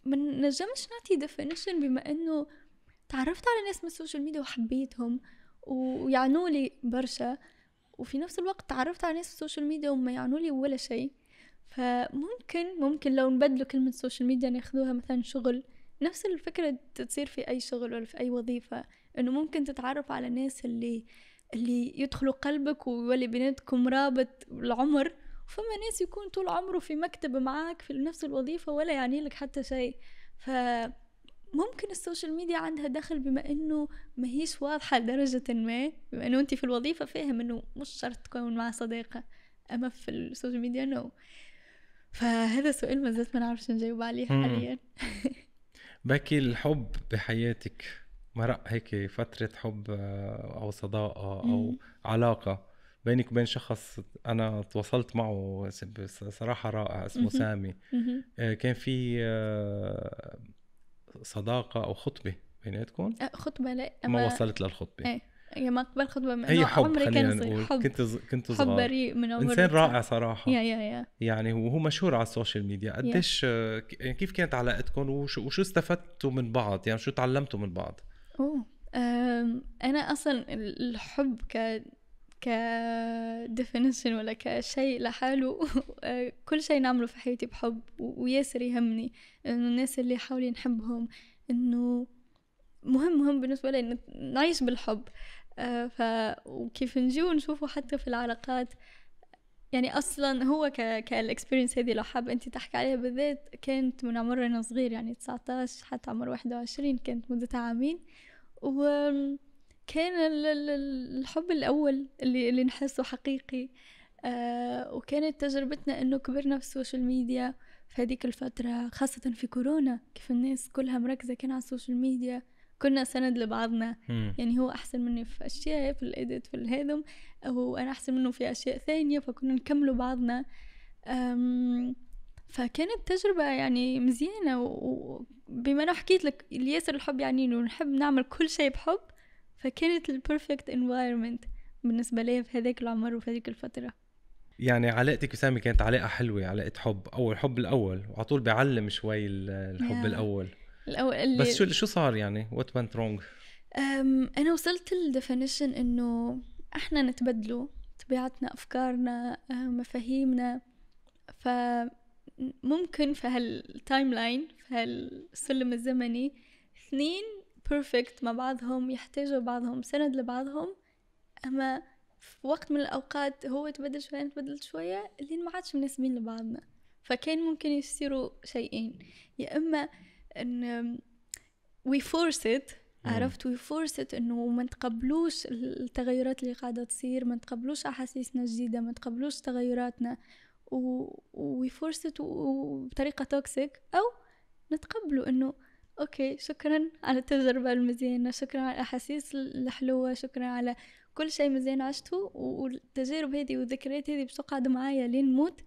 ما نجمش نعطي ديفينيشن بما أنه تعرفت على ناس من السوشيال ميديا وحبيتهم ويعنوا لي برشا وفي نفس الوقت تعرفت على ناس في السوشيال ميديا وما يعنوا لي ولا شيء فممكن ممكن لو نبدلوا كلمة سوشيال ميديا ناخذوها مثلا شغل نفس الفكرة تصير في أي شغل ولا في أي وظيفة إنه ممكن تتعرف على ناس اللي اللي يدخلوا قلبك ويولي بيناتكم رابط العمر فما ناس يكون طول عمره في مكتب معاك في نفس الوظيفة ولا يعني لك حتى شيء فممكن السوشيال ميديا عندها دخل بما انه ما هيش واضحة لدرجة ما بما انه انت في الوظيفة فاهم انه مش شرط تكون مع صديقة اما في السوشيال ميديا نو فهذا سؤال ما زلت ما نعرفش نجاوب عليه حاليا <laughs> باكي الحب بحياتك مرق هيك فترة حب آه، أو صداقة أو مم. علاقة بينك وبين شخص أنا تواصلت معه صراحة رائع اسمه مم. سامي مم. آه، كان في آه، صداقة أو خطبة بيناتكم خطبة لا ما وصلت للخطبة ايه. يا ما قبل خطبة من هي حب عمري كان نقول. حب كنت ز... كنت صغار حب بريء من عمري انسان رائع صراحة يا يا يا يعني وهو مشهور على السوشيال ميديا قديش كيف كانت علاقتكم وشو, وشو استفدتوا من بعض يعني شو تعلمتوا من بعض اوه انا اصلا الحب ك ك definition ولا كشيء لحاله <laughs> كل شيء نعمله في حياتي بحب وياسر يهمني انه الناس اللي حولي نحبهم انه مهم مهم بالنسبه لي نعيش بالحب أه، ف وكيف نجي ونشوفه حتى في العلاقات يعني اصلا هو ك كالاكسبيرينس هذه لو حاب انت تحكي عليها بالذات كانت من عمرنا صغير يعني 19 حتى عمر 21 كانت مدتها عامين وكان الحب الأول اللي, اللي نحسه حقيقي آه، وكانت تجربتنا انه كبرنا في السوشيال ميديا في هذيك الفترة خاصة في كورونا كيف الناس كلها مركزة كان على السوشيال ميديا كنا سند لبعضنا يعني هو أحسن مني في أشياء في الإيديت في الهيدم وأنا أحسن منه في أشياء ثانية فكنا نكملوا بعضنا فكانت تجربة يعني مزيانة و... بما انه حكيت لك الياسر الحب يعني انه نحب نعمل كل شيء بحب فكانت البرفكت انفايرمنت بالنسبه لي في هذاك العمر وفي هذيك الفتره يعني علاقتك وسامي كانت علاقه حلوه علاقه حب اول حب الاول وعلى طول بيعلم شوي الحب yeah. الاول الأول بس شو شو صار يعني وات went رونج انا وصلت للديفينيشن انه احنا نتبدلوا طبيعتنا افكارنا أه، مفاهيمنا ف ممكن في هالتايم لاين في هالسلم الزمني اثنين بيرفكت مع بعضهم يحتاجوا بعضهم سند لبعضهم اما في وقت من الاوقات هو تبدل شويه انا تبدلت شويه اللي ما عادش مناسبين لبعضنا فكان ممكن يصيروا شيئين يا اما ان وي فورس ات عرفت وي فورس ات انه ما نتقبلوش التغيرات اللي قاعده تصير ما نتقبلوش احاسيسنا الجديده ما نتقبلوش تغيراتنا وفرصته بطريقة توكسيك أو نتقبله أنه أوكي شكرا على التجربة المزيانة شكرا على الأحاسيس الحلوة شكرا على كل شيء مزيان عشته والتجارب هذه والذكريات هذه بتقعد معايا لين نموت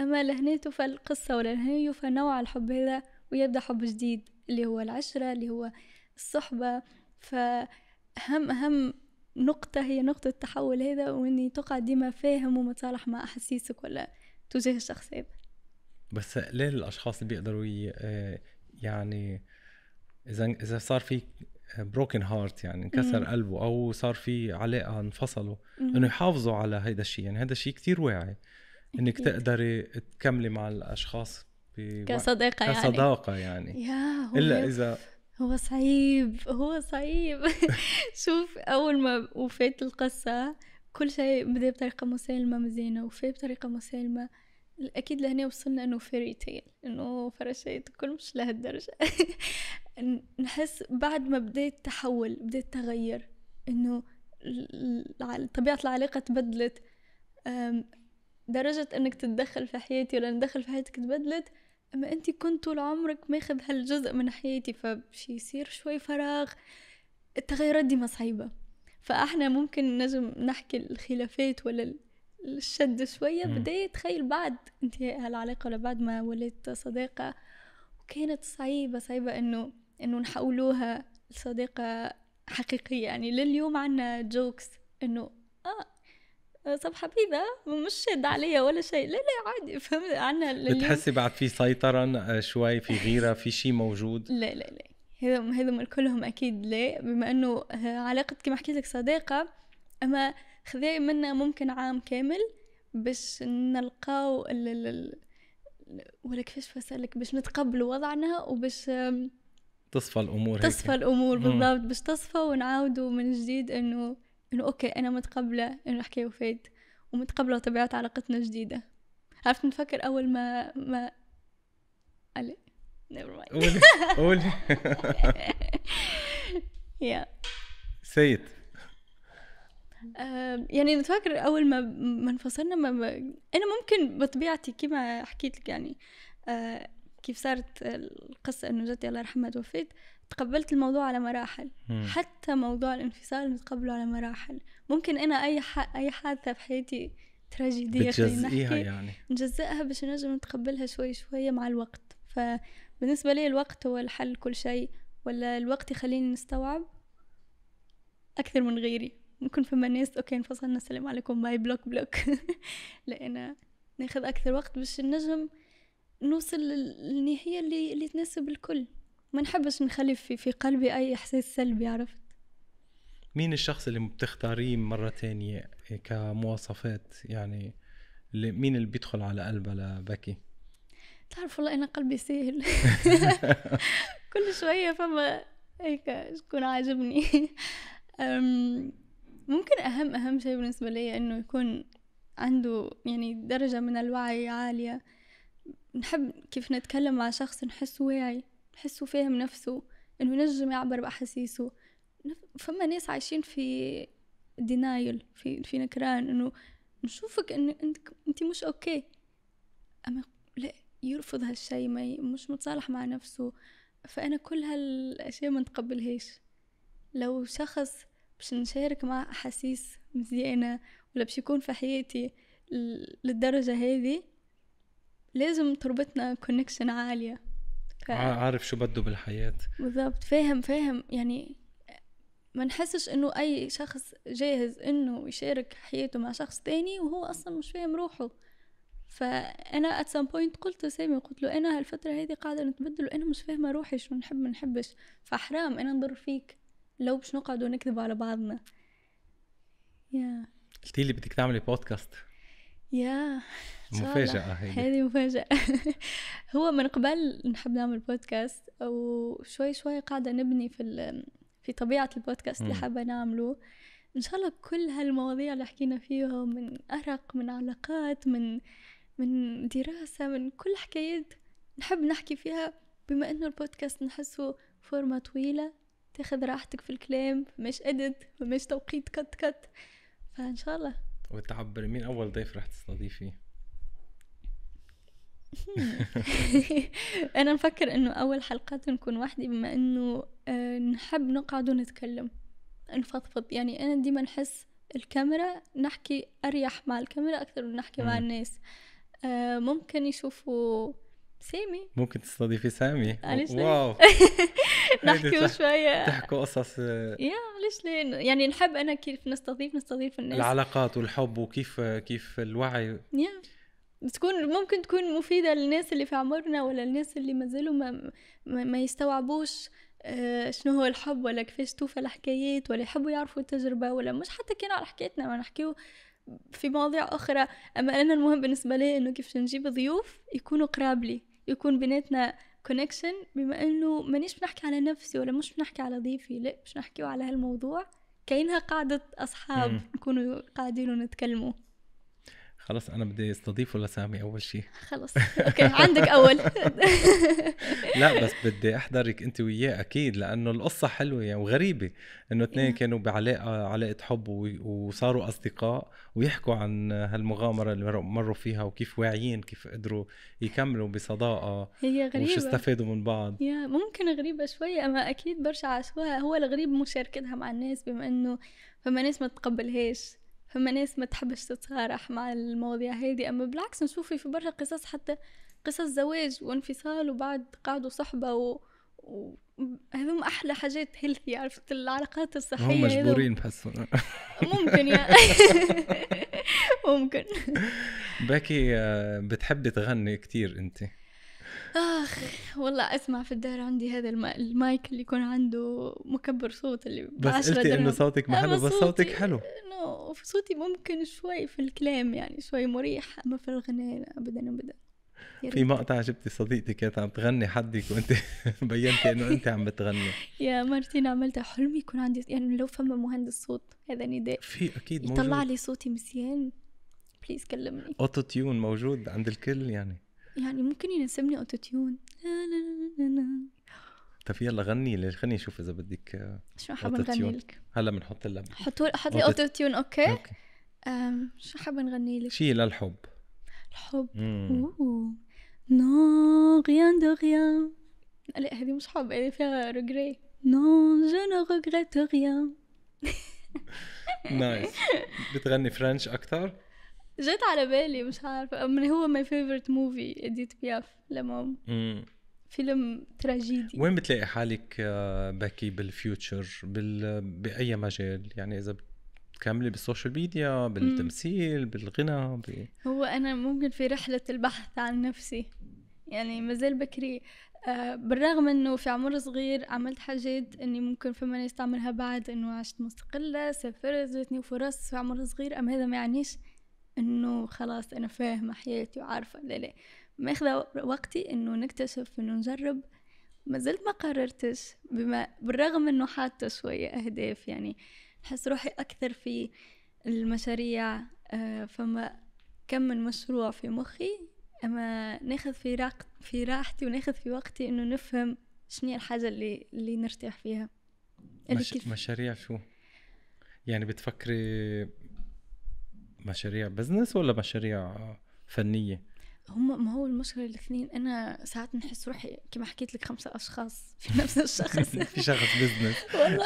أما لهنا فالقصة ولا لهنا فنوع الحب هذا ويبدأ حب جديد اللي هو العشرة اللي هو الصحبة فهم أهم نقطة هي نقطة التحول هذا وإني تقعد ديما فاهم ومتصالح مع أحاسيسك ولا تجاه الشخصين بس ليه الاشخاص اللي بيقدروا آه، يعني اذا اذا صار في بروكن هارت يعني انكسر قلبه او صار في علاقه انفصلوا انه يحافظوا على هذا الشيء يعني هذا الشيء كثير واعي انك تقدري تكملي مع الاشخاص كصداقه يعني كصداقه يعني يا هو الا اذا هو صعيب هو صعيب <laughs> شوف اول ما وفات القصه كل شيء بدا بطريقة مسالمة مزيانة وفي بطريقة مسالمة الأكيد لهنا وصلنا إنه فيري تيل إنه فرشيت كل مش لهالدرجة <laughs> نحس بعد ما بدا التحول بدا التغير إنه طبيعة العلاقة تبدلت درجة إنك تتدخل في حياتي ولا ندخل في حياتك تبدلت أما أنت كنت طول عمرك ماخذ هالجزء من حياتي فبش يصير شوي فراغ التغيرات ديما صعيبة فاحنا ممكن لازم نحكي الخلافات ولا الشد شوية بداية تخيل بعد انتهاء هالعلاقة ولا بعد ما ولدت صديقة وكانت صعيبة صعيبة انه انه نحولوها لصديقة حقيقية يعني لليوم عنا جوكس انه آه،, اه طب حبيبة مش شد عليا ولا شيء لا لا عادي فهمت عنا بتحسي بعد في سيطرة آه، شوي في غيرة في شيء موجود لا لا لا هذم هذم كلهم أكيد ليه بما أنه آه، علاقتك كما حكيت لك صداقة أما خذي منا ممكن عام كامل باش نلقاو ال ال ولا كيفاش فسألك باش نتقبل وضعنا وباش تصفى الامور تصفى هيك. الامور بالضبط باش تصفى ونعاودوا من جديد انه انه اوكي انا متقبله انه الحكايه وفات ومتقبله طبيعه علاقتنا جديده عرفت نفكر اول ما ما علي نيفر مايند قول يا <laughs> سيد يعني نتفكر اول ما ما انفصلنا ما ب... انا ممكن بطبيعتي كما حكيت لك يعني أه كيف صارت القصه انه جدتي الله يرحمها توفيت تقبلت الموضوع على مراحل مم. حتى موضوع الانفصال نتقبله على مراحل ممكن انا اي ح... اي حادثه في حياتي تراجيديه بتجزئيها يعني نجزئها باش نجم نتقبلها شوي شوي مع الوقت ف بالنسبة لي الوقت هو الحل كل شيء ولا الوقت يخليني نستوعب أكثر من غيري ممكن فما ناس أوكي نفصلنا السلام عليكم باي بلوك بلوك <laughs> لأن ناخذ أكثر وقت باش نجم نوصل للنهاية اللي, اللي تناسب الكل ما نحبش نخلي في, في قلبي أي إحساس سلبي عرفت مين الشخص اللي بتختاريه مرة تانية كمواصفات يعني مين اللي بيدخل على قلبها لبكي؟ تعرف والله انا قلبي ساهل <laughs> <laughs> كل شويه فما هيك شكون عاجبني <laughs> ممكن اهم اهم شيء بالنسبه لي انه يكون عنده يعني درجه من الوعي عاليه نحب كيف نتكلم مع شخص نحسه واعي نحسه فاهم نفسه انه ينجم يعبر باحاسيسه فما ناس عايشين في دينايل في في نكران انه نشوفك انك انت مش اوكي اما يرفض هالشي ما ي... مش متصالح مع نفسه فأنا كل هالأشياء ما نتقبلهاش لو شخص باش نشارك مع أحاسيس مزيانة ولا باش يكون في حياتي للدرجة هذه لازم تربطنا كونكشن عالية ف... عارف شو بده بالحياة بالضبط فاهم فاهم يعني ما نحسش انه اي شخص جاهز انه يشارك حياته مع شخص تاني وهو اصلا مش فاهم روحه فانا ات سام بوينت قلت لسامي قلت له انا هالفتره هذه قاعده نتبدل وانا مش فاهمه روحي شنو نحب ما نحبش فحرام انا نضر فيك لو باش نقعد ونكذب على بعضنا يا قلتي لي بدك تعملي بودكاست يا مفاجأة هذه مفاجأة <laughs> هو من قبل نحب نعمل بودكاست وشوي شوي قاعدة نبني في في طبيعة البودكاست اللي حابة نعمله إن شاء الله كل هالمواضيع اللي حكينا فيها من أرق من علاقات من من دراسة من كل حكايات نحب نحكي فيها بما انه البودكاست نحسه فورمة طويلة تاخذ راحتك في الكلام مش ادد مش توقيت كت كت فان شاء الله وتعبر مين اول ضيف راح تستضيفيه <laughs> انا نفكر انه اول حلقات نكون وحدي بما انه آه، نحب نقعد ونتكلم نفضفض يعني انا ديما نحس الكاميرا نحكي اريح مع الكاميرا اكثر من نحكي مع الناس آه، ممكن يشوفوا سامي ممكن تستضيفي سامي ليش واو <laughs> نحكي شوية تحكوا قصص آه، يا ليش ليه يعني نحب انا كيف نستضيف نستضيف الناس العلاقات والحب وكيف آه، كيف الوعي يا بتكون ممكن تكون مفيدة للناس اللي في عمرنا ولا الناس اللي مازالوا ما, ما يستوعبوش شنو هو الحب ولا كيفاش توفى الحكايات ولا يحبوا يعرفوا التجربة ولا مش حتى كانوا على حكايتنا ما نحكيو في مواضيع أخرى أما أنا المهم بالنسبة لي إنه كيف نجيب ضيوف يكونوا قراب لي يكون بيناتنا كونكشن بما إنه مانيش بنحكي على نفسي ولا مش بنحكي على ضيفي لا مش نحكيه على هالموضوع كأنها قاعدة أصحاب نكونوا قاعدين ونتكلموا خلص انا بدي استضيفه لسامي اول شيء <laughs> خلص اوكي عندك اول <laughs> لا بس <laughs> بدي احضرك انت وياه اكيد لانه القصه حلوه يعني وغريبه انه اثنين إيه. كانوا بعلاقه علاقه حب وصاروا اصدقاء ويحكوا عن هالمغامره اللي مروا فيها وكيف واعيين كيف قدروا يكملوا بصداقه هي غريبه وشو استفادوا من بعض يا ممكن غريبه شوي اما اكيد برشا عشوائي هو الغريب مشاركتها مع الناس بما انه فما ناس ما تتقبلهاش فما ناس ما تحبش تتصارح مع المواضيع هذه أما بالعكس نشوف في برشا قصص حتى قصص زواج وانفصال وبعد قعدوا صحبة و... و... هذوم احلى حاجات هيلثي عرفت العلاقات الصحيه هم مجبورين بحس ممكن يا <laughs> ممكن باكي آه، بتحبي تغني كتير انت اخ والله اسمع في الدار عندي هذا المايك اللي يكون عنده مكبر صوت اللي بس قلتي انه صوتك ما حلو بس صوتك حلو انه صوتي ممكن شوي في الكلام يعني شوي مريح اما في الغناء لا ابدا ابدا في مقطع جبتي صديقتي كانت عم تغني حدك وانت <laughs> بينتي انه انت عم بتغني يا مرتين عملتها حلمي يكون عندي يعني لو فما مهندس صوت هذا نداء في اكيد موجود يطلع لي صوتي مزيان بليز كلمني اوتو تيون موجود عند الكل يعني يعني ممكن يناسبني اوتوتيون طب يلا غني لي خليني اشوف اذا بدك شو حابة نغني لك؟ هلا بنحط لها حطوا حط لي اوتو تيون اوكي؟ اوكي اوكي شو حابة نغني لك؟ شي للحب الحب نو غيان دو غيان لا هذه مش حب هذه فيها ريغري نو جو نو ريغريت غيان <laughs> نايس بتغني فرنش اكثر؟ جت على بالي مش عارفه من هو ماي فيفورت موفي اديت بياف لما فيلم تراجيدي وين بتلاقي حالك آه، بكي بالفيوتشر بال... باي مجال يعني اذا بتكملي بالسوشيال ميديا بالتمثيل بالغنى ب... هو انا ممكن في رحله البحث عن نفسي يعني مازال بكري آه بالرغم انه في عمر صغير عملت حاجات اني ممكن فما ناس تعملها بعد انه عشت مستقلة سافرت جاتني فرص في عمر صغير ام هذا ما يعنيش انه خلاص انا فاهمة حياتي وعارفة لا لا ماخذة وقتي انه نكتشف انه نجرب ما زلت ما قررتش بما بالرغم انه حاطة شوية اهداف يعني نحس روحي اكثر في المشاريع آه، فما كم من مشروع في مخي اما ناخذ في راق في راحتي وناخذ في وقتي انه نفهم شنو الحاجه اللي اللي نرتاح فيها مش... مشاريع شو يعني بتفكري مشاريع بزنس ولا مشاريع فنيه هم ما هو المشكله الاثنين انا ساعات نحس روحي كما حكيت لك خمسه اشخاص في <laughs> نفس الشخص <laughs> في شخص بزنس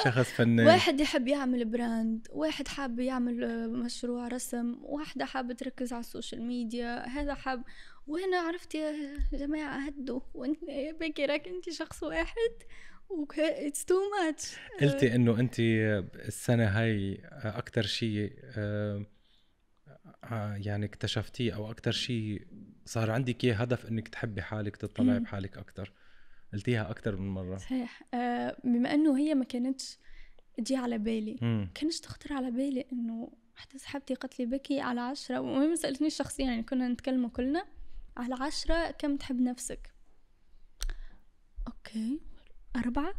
شخص فنان واحد يحب يعمل براند واحد حاب يعمل آه، مشروع رسم واحده حابه تركز على السوشيال ميديا هذا حاب وانا عرفت يا جماعه هدوا وانت يا بكي راك انت شخص واحد اوكي اتس تو ماتش قلتي آه. انه انت السنه هاي اكثر شيء أه آه، يعني اكتشفتيه او اكثر شيء صار عندك اياه هدف انك تحبي حالك تطلعي بحالك اكثر قلتيها اكثر من مره صحيح آه، بما انه هي ما كانتش تجي على بالي ما كانتش تخطر على بالي انه حتى صاحبتي قالت لي بكي على عشرة وهي سألتني شخصيا يعني كنا نتكلموا كلنا على عشرة كم تحب نفسك اوكي أربعة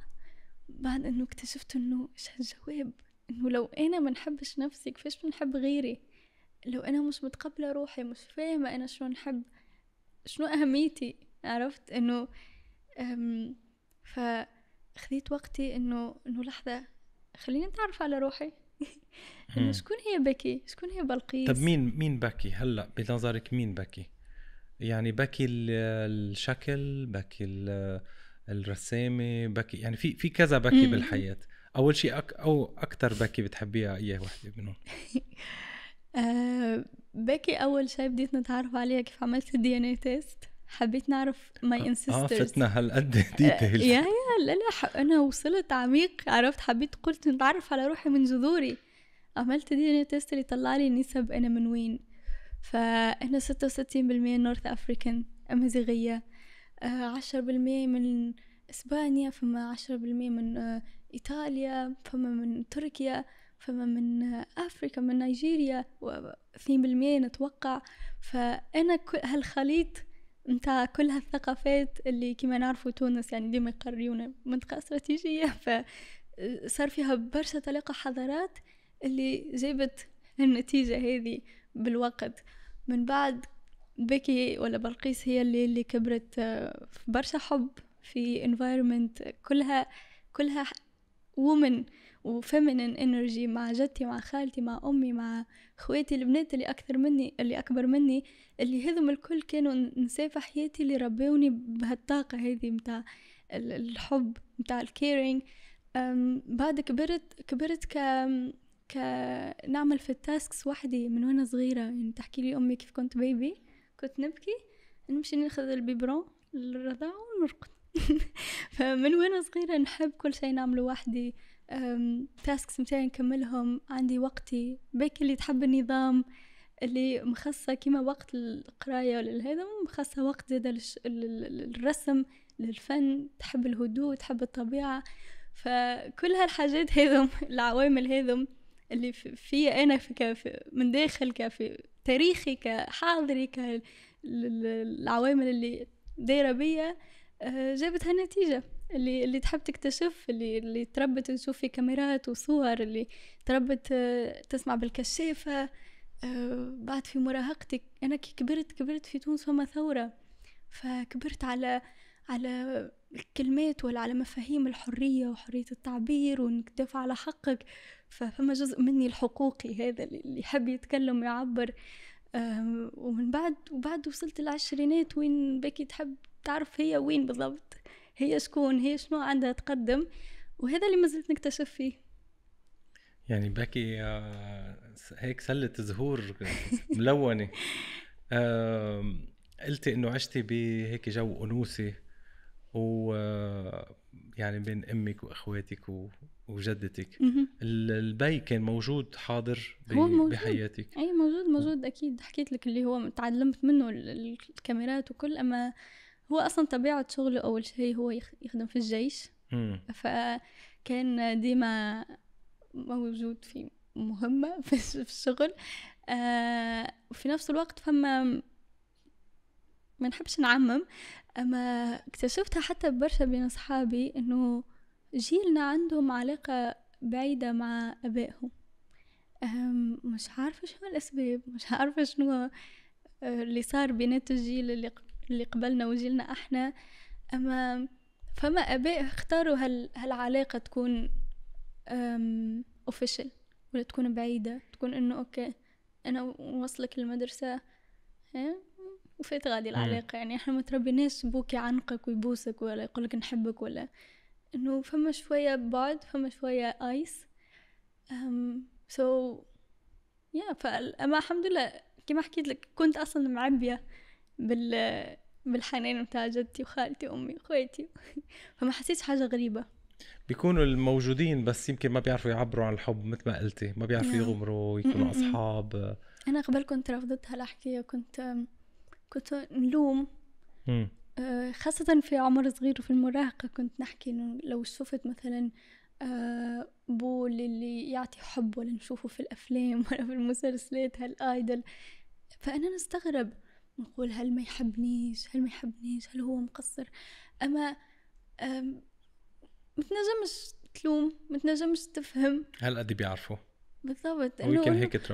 بعد انه اكتشفت انه ايش هالجواب انه لو انا ما نحبش نفسي كيفاش بنحب غيري لو انا مش متقبله روحي مش فاهمه انا شلون نحب شنو اهميتي عرفت انه فخذيت وقتي انه انه لحظه خليني اتعرف على روحي <laughs> انه شكون هي بكي شكون هي بلقيس طب مين مين بكي هلا بنظرك مين بكي يعني بكي الشكل بكي الرسامه بكي يعني في في كذا بكي بالحياه اول شيء أك او اكثر بكي بتحبيها اي وحده منهم <laughs> آه، باكي بكي اول شيء بديت نتعرف عليها كيف عملت الدي ان اي تيست حبيت نعرف ماي انسيسترز اه فتنا هالقد ديتيل يا يا لا لا انا وصلت عميق عرفت حبيت قلت نتعرف على روحي من جذوري عملت دي ان تيست اللي طلع لي النسب انا من وين فانا 66% نورث افريكان امازيغيه 10% آه، من اسبانيا فما 10% من آه، ايطاليا فما من تركيا فما من أفريقيا من نيجيريا اثنين بالمية نتوقع فأنا كل هالخليط متاع كل هالثقافات اللي كما نعرفوا تونس يعني ديما يقريونا منطقة استراتيجية <laughs> فصار فيها برشا تلاقى حضارات اللي جابت النتيجة هذه بالوقت من بعد بكي ولا بلقيس هي اللي, اللي كبرت آه، في برشا حب في environment كلها كلها woman وفيمينين انرجي مع جدتي مع خالتي مع امي مع خواتي البنات اللي اكثر مني اللي اكبر مني اللي هذم الكل كانوا نسافة في حياتي اللي ربوني بهالطاقه هذه متاع الحب متاع الكيرينج بعد كبرت كبرت ك كنعمل في التاسكس وحدي من وانا صغيره يعني تحكي لي امي كيف كنت بيبي كنت نبكي نمشي ناخذ البيبرون الرضاعه ونرقد <laughs> فمن وانا صغيره نحب كل شيء نعمله وحدي تاسكس متاعي نكملهم عندي وقتي بك اللي تحب النظام اللي مخصصة كيما وقت القراية ولا هذا مخصصة وقت زادا للرسم للفن تحب الهدوء تحب الطبيعة فكل هالحاجات هذم <laughs> العوامل هذم اللي فيا أنا في من داخل كفي تاريخي كحاضري كالعوامل اللي دايرة بيا أه، جابت هالنتيجة اللي اللي تحب تكتشف اللي اللي تربت نشوف في كاميرات وصور اللي تربت آه، تسمع بالكشافة آه، بعد في مراهقتي أنا كي كبرت كبرت في تونس فما ثورة فكبرت على على الكلمات ولا على مفاهيم الحرية وحرية التعبير وإنك تدافع على حقك فما جزء مني الحقوقي هذا اللي يحب يتكلم ويعبر آه، ومن بعد وبعد وصلت العشرينات وين بكي تحب تعرف هي وين بالضبط هي شكون هي شنو عندها تقدم وهذا اللي مازلت نكتشف فيه يعني بكي آه، هيك سلة زهور ملونة <laughs> قلتي انه عشتي بهيك جو انوثي و آه، يعني بين امك واخواتك وجدتك البي كان موجود حاضر هو موجود. بحياتك اي موجود موجود اكيد حكيت لك اللي هو تعلمت منه الكاميرات وكل اما هو أصلا طبيعة شغله أول شيء هو يخدم في الجيش مم. فكان ديما موجود في مهمة <laughs> في الشغل آه، وفي نفس الوقت فما ما نحبش نعمم أما اكتشفتها حتى برشا بين أصحابي إنه جيلنا عندهم علاقة بعيدة مع أبائهم مش عارفة شنو الأسباب مش عارفة شنو آه، اللي صار بينات الجيل اللي اللي قبلنا وجيلنا احنا اما فما اباء اختاروا هال هالعلاقه تكون اوفيشل ولا تكون بعيده تكون انه اوكي انا وصلك المدرسه وفات غادي العلاقه يعني احنا ما تربيناش بوك يعنقك ويبوسك ولا يقولك نحبك ولا انه فما شويه بعد فما شويه ايس سو so يا yeah, الحمد لله كما حكيت لك كنت اصلا معبيه بال بالحنين بتاع جدتي وخالتي وامي واخواتي فما حسيتش حاجه غريبه بيكونوا الموجودين بس يمكن ما بيعرفوا يعبروا عن الحب مثل ما قلتي ما بيعرفوا يغمروا يكونوا اصحاب انا قبل كنت رافضت هالحكي كنت كنت نلوم آه، خاصة في عمر صغير وفي المراهقة كنت نحكي انه لو شفت مثلا آه، بول اللي يعطي حب ولا نشوفه في الافلام <laughs> ولا في المسلسلات هالايدل فانا نستغرب نقول هل ما يحبنيش هل ما يحبنيش هل هو مقصر اما ما تنجمش تلوم ما تنجمش تفهم هل بيعرفوا بالضبط انه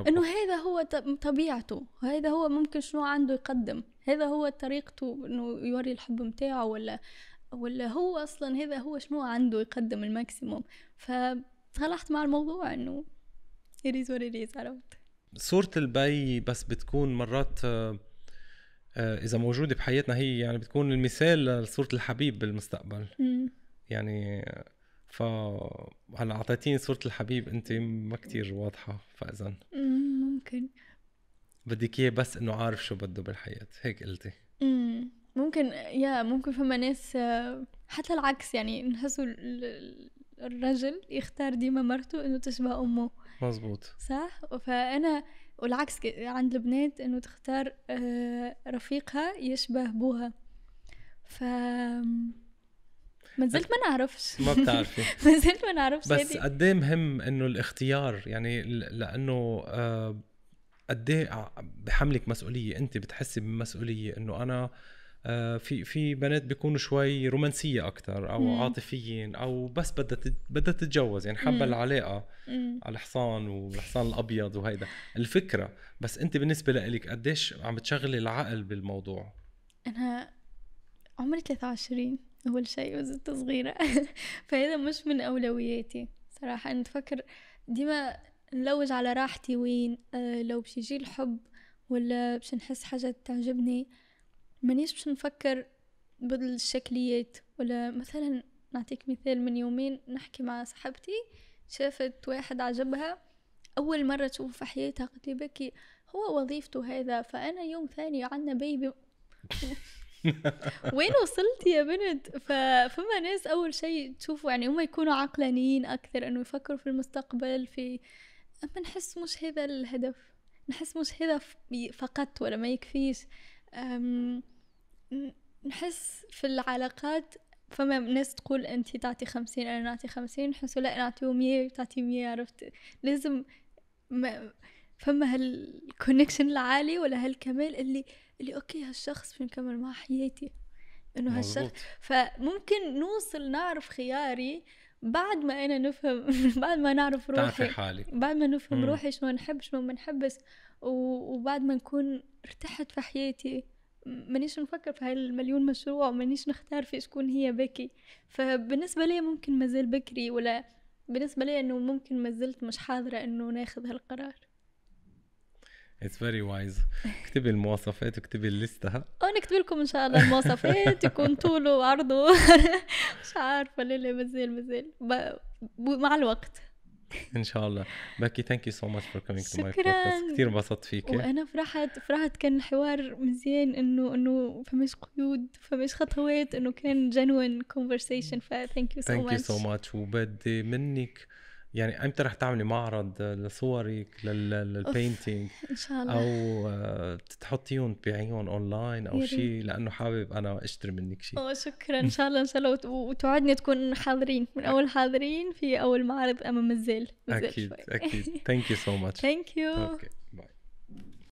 انه هذا هو طبيعته وهذا هو ممكن شنو عنده يقدم هذا هو طريقته انه يوري الحب متاعه ولا ولا هو اصلا هذا هو شنو عنده يقدم الماكسيموم فصلحت مع الموضوع انه يريز وريز عرفت صورة البي بس بتكون مرات آه، آه، اذا موجوده بحياتنا هي يعني بتكون المثال لصوره الحبيب بالمستقبل يعني ف هلا اعطيتيني صوره الحبيب انت ما كتير واضحه فاذا ممكن بدك اياه بس انه عارف شو بده بالحياه هيك قلتي امم ممكن يا ممكن فما ناس آه، حتى العكس يعني نحسوا الرجل يختار ديما مرته انه تشبه امه مزبوط صح فانا والعكس عند البنات انه تختار آه، رفيقها يشبه بوها ف ما زلت ما نعرفش ما بتعرفي <laughs> ما زلت ما نعرفش بس قد إيه مهم انه الاختيار يعني لانه آه، قد ايه بحملك مسؤوليه انت بتحسي بمسؤوليه انه انا آه آه، في في بنات بيكونوا شوي رومانسيه اكثر او مم. عاطفيين او بس بدها بدها تتجوز يعني حابه العلاقه مم. على الحصان والحصان الابيض وهيدا الفكره بس انت بالنسبه لك قديش عم تشغلي العقل بالموضوع انا عمري 23 اول شيء وزت صغيره <laughs> فهذا مش من اولوياتي صراحه انا تفكر ديما نلوج على راحتي وين أه لو بشي يجي الحب ولا بش نحس حاجه تعجبني مانيش باش نفكر بالشكليات ولا مثلا نعطيك مثال من يومين نحكي مع صاحبتي شافت واحد عجبها اول مره تشوفه في حياتها قلت لي بكي هو وظيفته هذا فانا يوم ثاني عندنا بيبي <laughs> وين وصلت يا بنت فما ناس اول شيء تشوفوا يعني هم يكونوا عقلانيين اكثر انه يفكروا في المستقبل في اما نحس مش هذا الهدف نحس مش هذا فقط ولا ما يكفيش أم... نحس في العلاقات فما ناس تقول انت تعطي خمسين انا نعطي خمسين نحسو لا نعطيو مية تعطي مية عرفت لازم ما فما هالكونكشن العالي ولا هالكمال اللي اللي اوكي هالشخص بنكمل مع حياتي انه هالشخص فممكن نوصل نعرف خياري بعد ما انا نفهم <laughs> بعد ما نعرف روحي تعرفي حالي بعد ما نفهم مم. روحي شنو نحب شنو ما نحبش وبعد ما نكون ارتحت في حياتي مانيش نفكر في هالمليون مشروع ومانيش نختار في شكون هي بكي فبالنسبة لي ممكن مازال بكري ولا بالنسبة لي انه ممكن مازلت مش حاضرة انه ناخذ هالقرار It's very wise <laughs> اكتبي المواصفات واكتبي الليستة اه نكتب لكم ان شاء الله المواصفات يكون <laughs> طوله وعرضه <laughs> مش عارفة لا لا مازال مازال مع الوقت <laughs> ان شاء الله بكي ثانك يو سو ماتش فور كومينج تو ماي بودكاست كثير انبسطت فيك وانا فرحت فرحت كان حوار مزيان انه انه فمش قيود فمش خطوات انه كان جنون كونفرسيشن فثانك يو سو ماتش ثانك يو سو ماتش وبدي منك يعني امتى رح تعملي معرض لصورك للبينتينج ان شاء الله او آه، تحطيهم تبيعيهم اونلاين او شيء لانه حابب انا اشتري منك شيء اه شكرا ان شاء الله ان شاء الله وتوعدني تكون حاضرين من اول حاضرين في اول معرض امام الزيل اكيد اكيد ثانك يو سو ماتش ثانك يو اوكي باي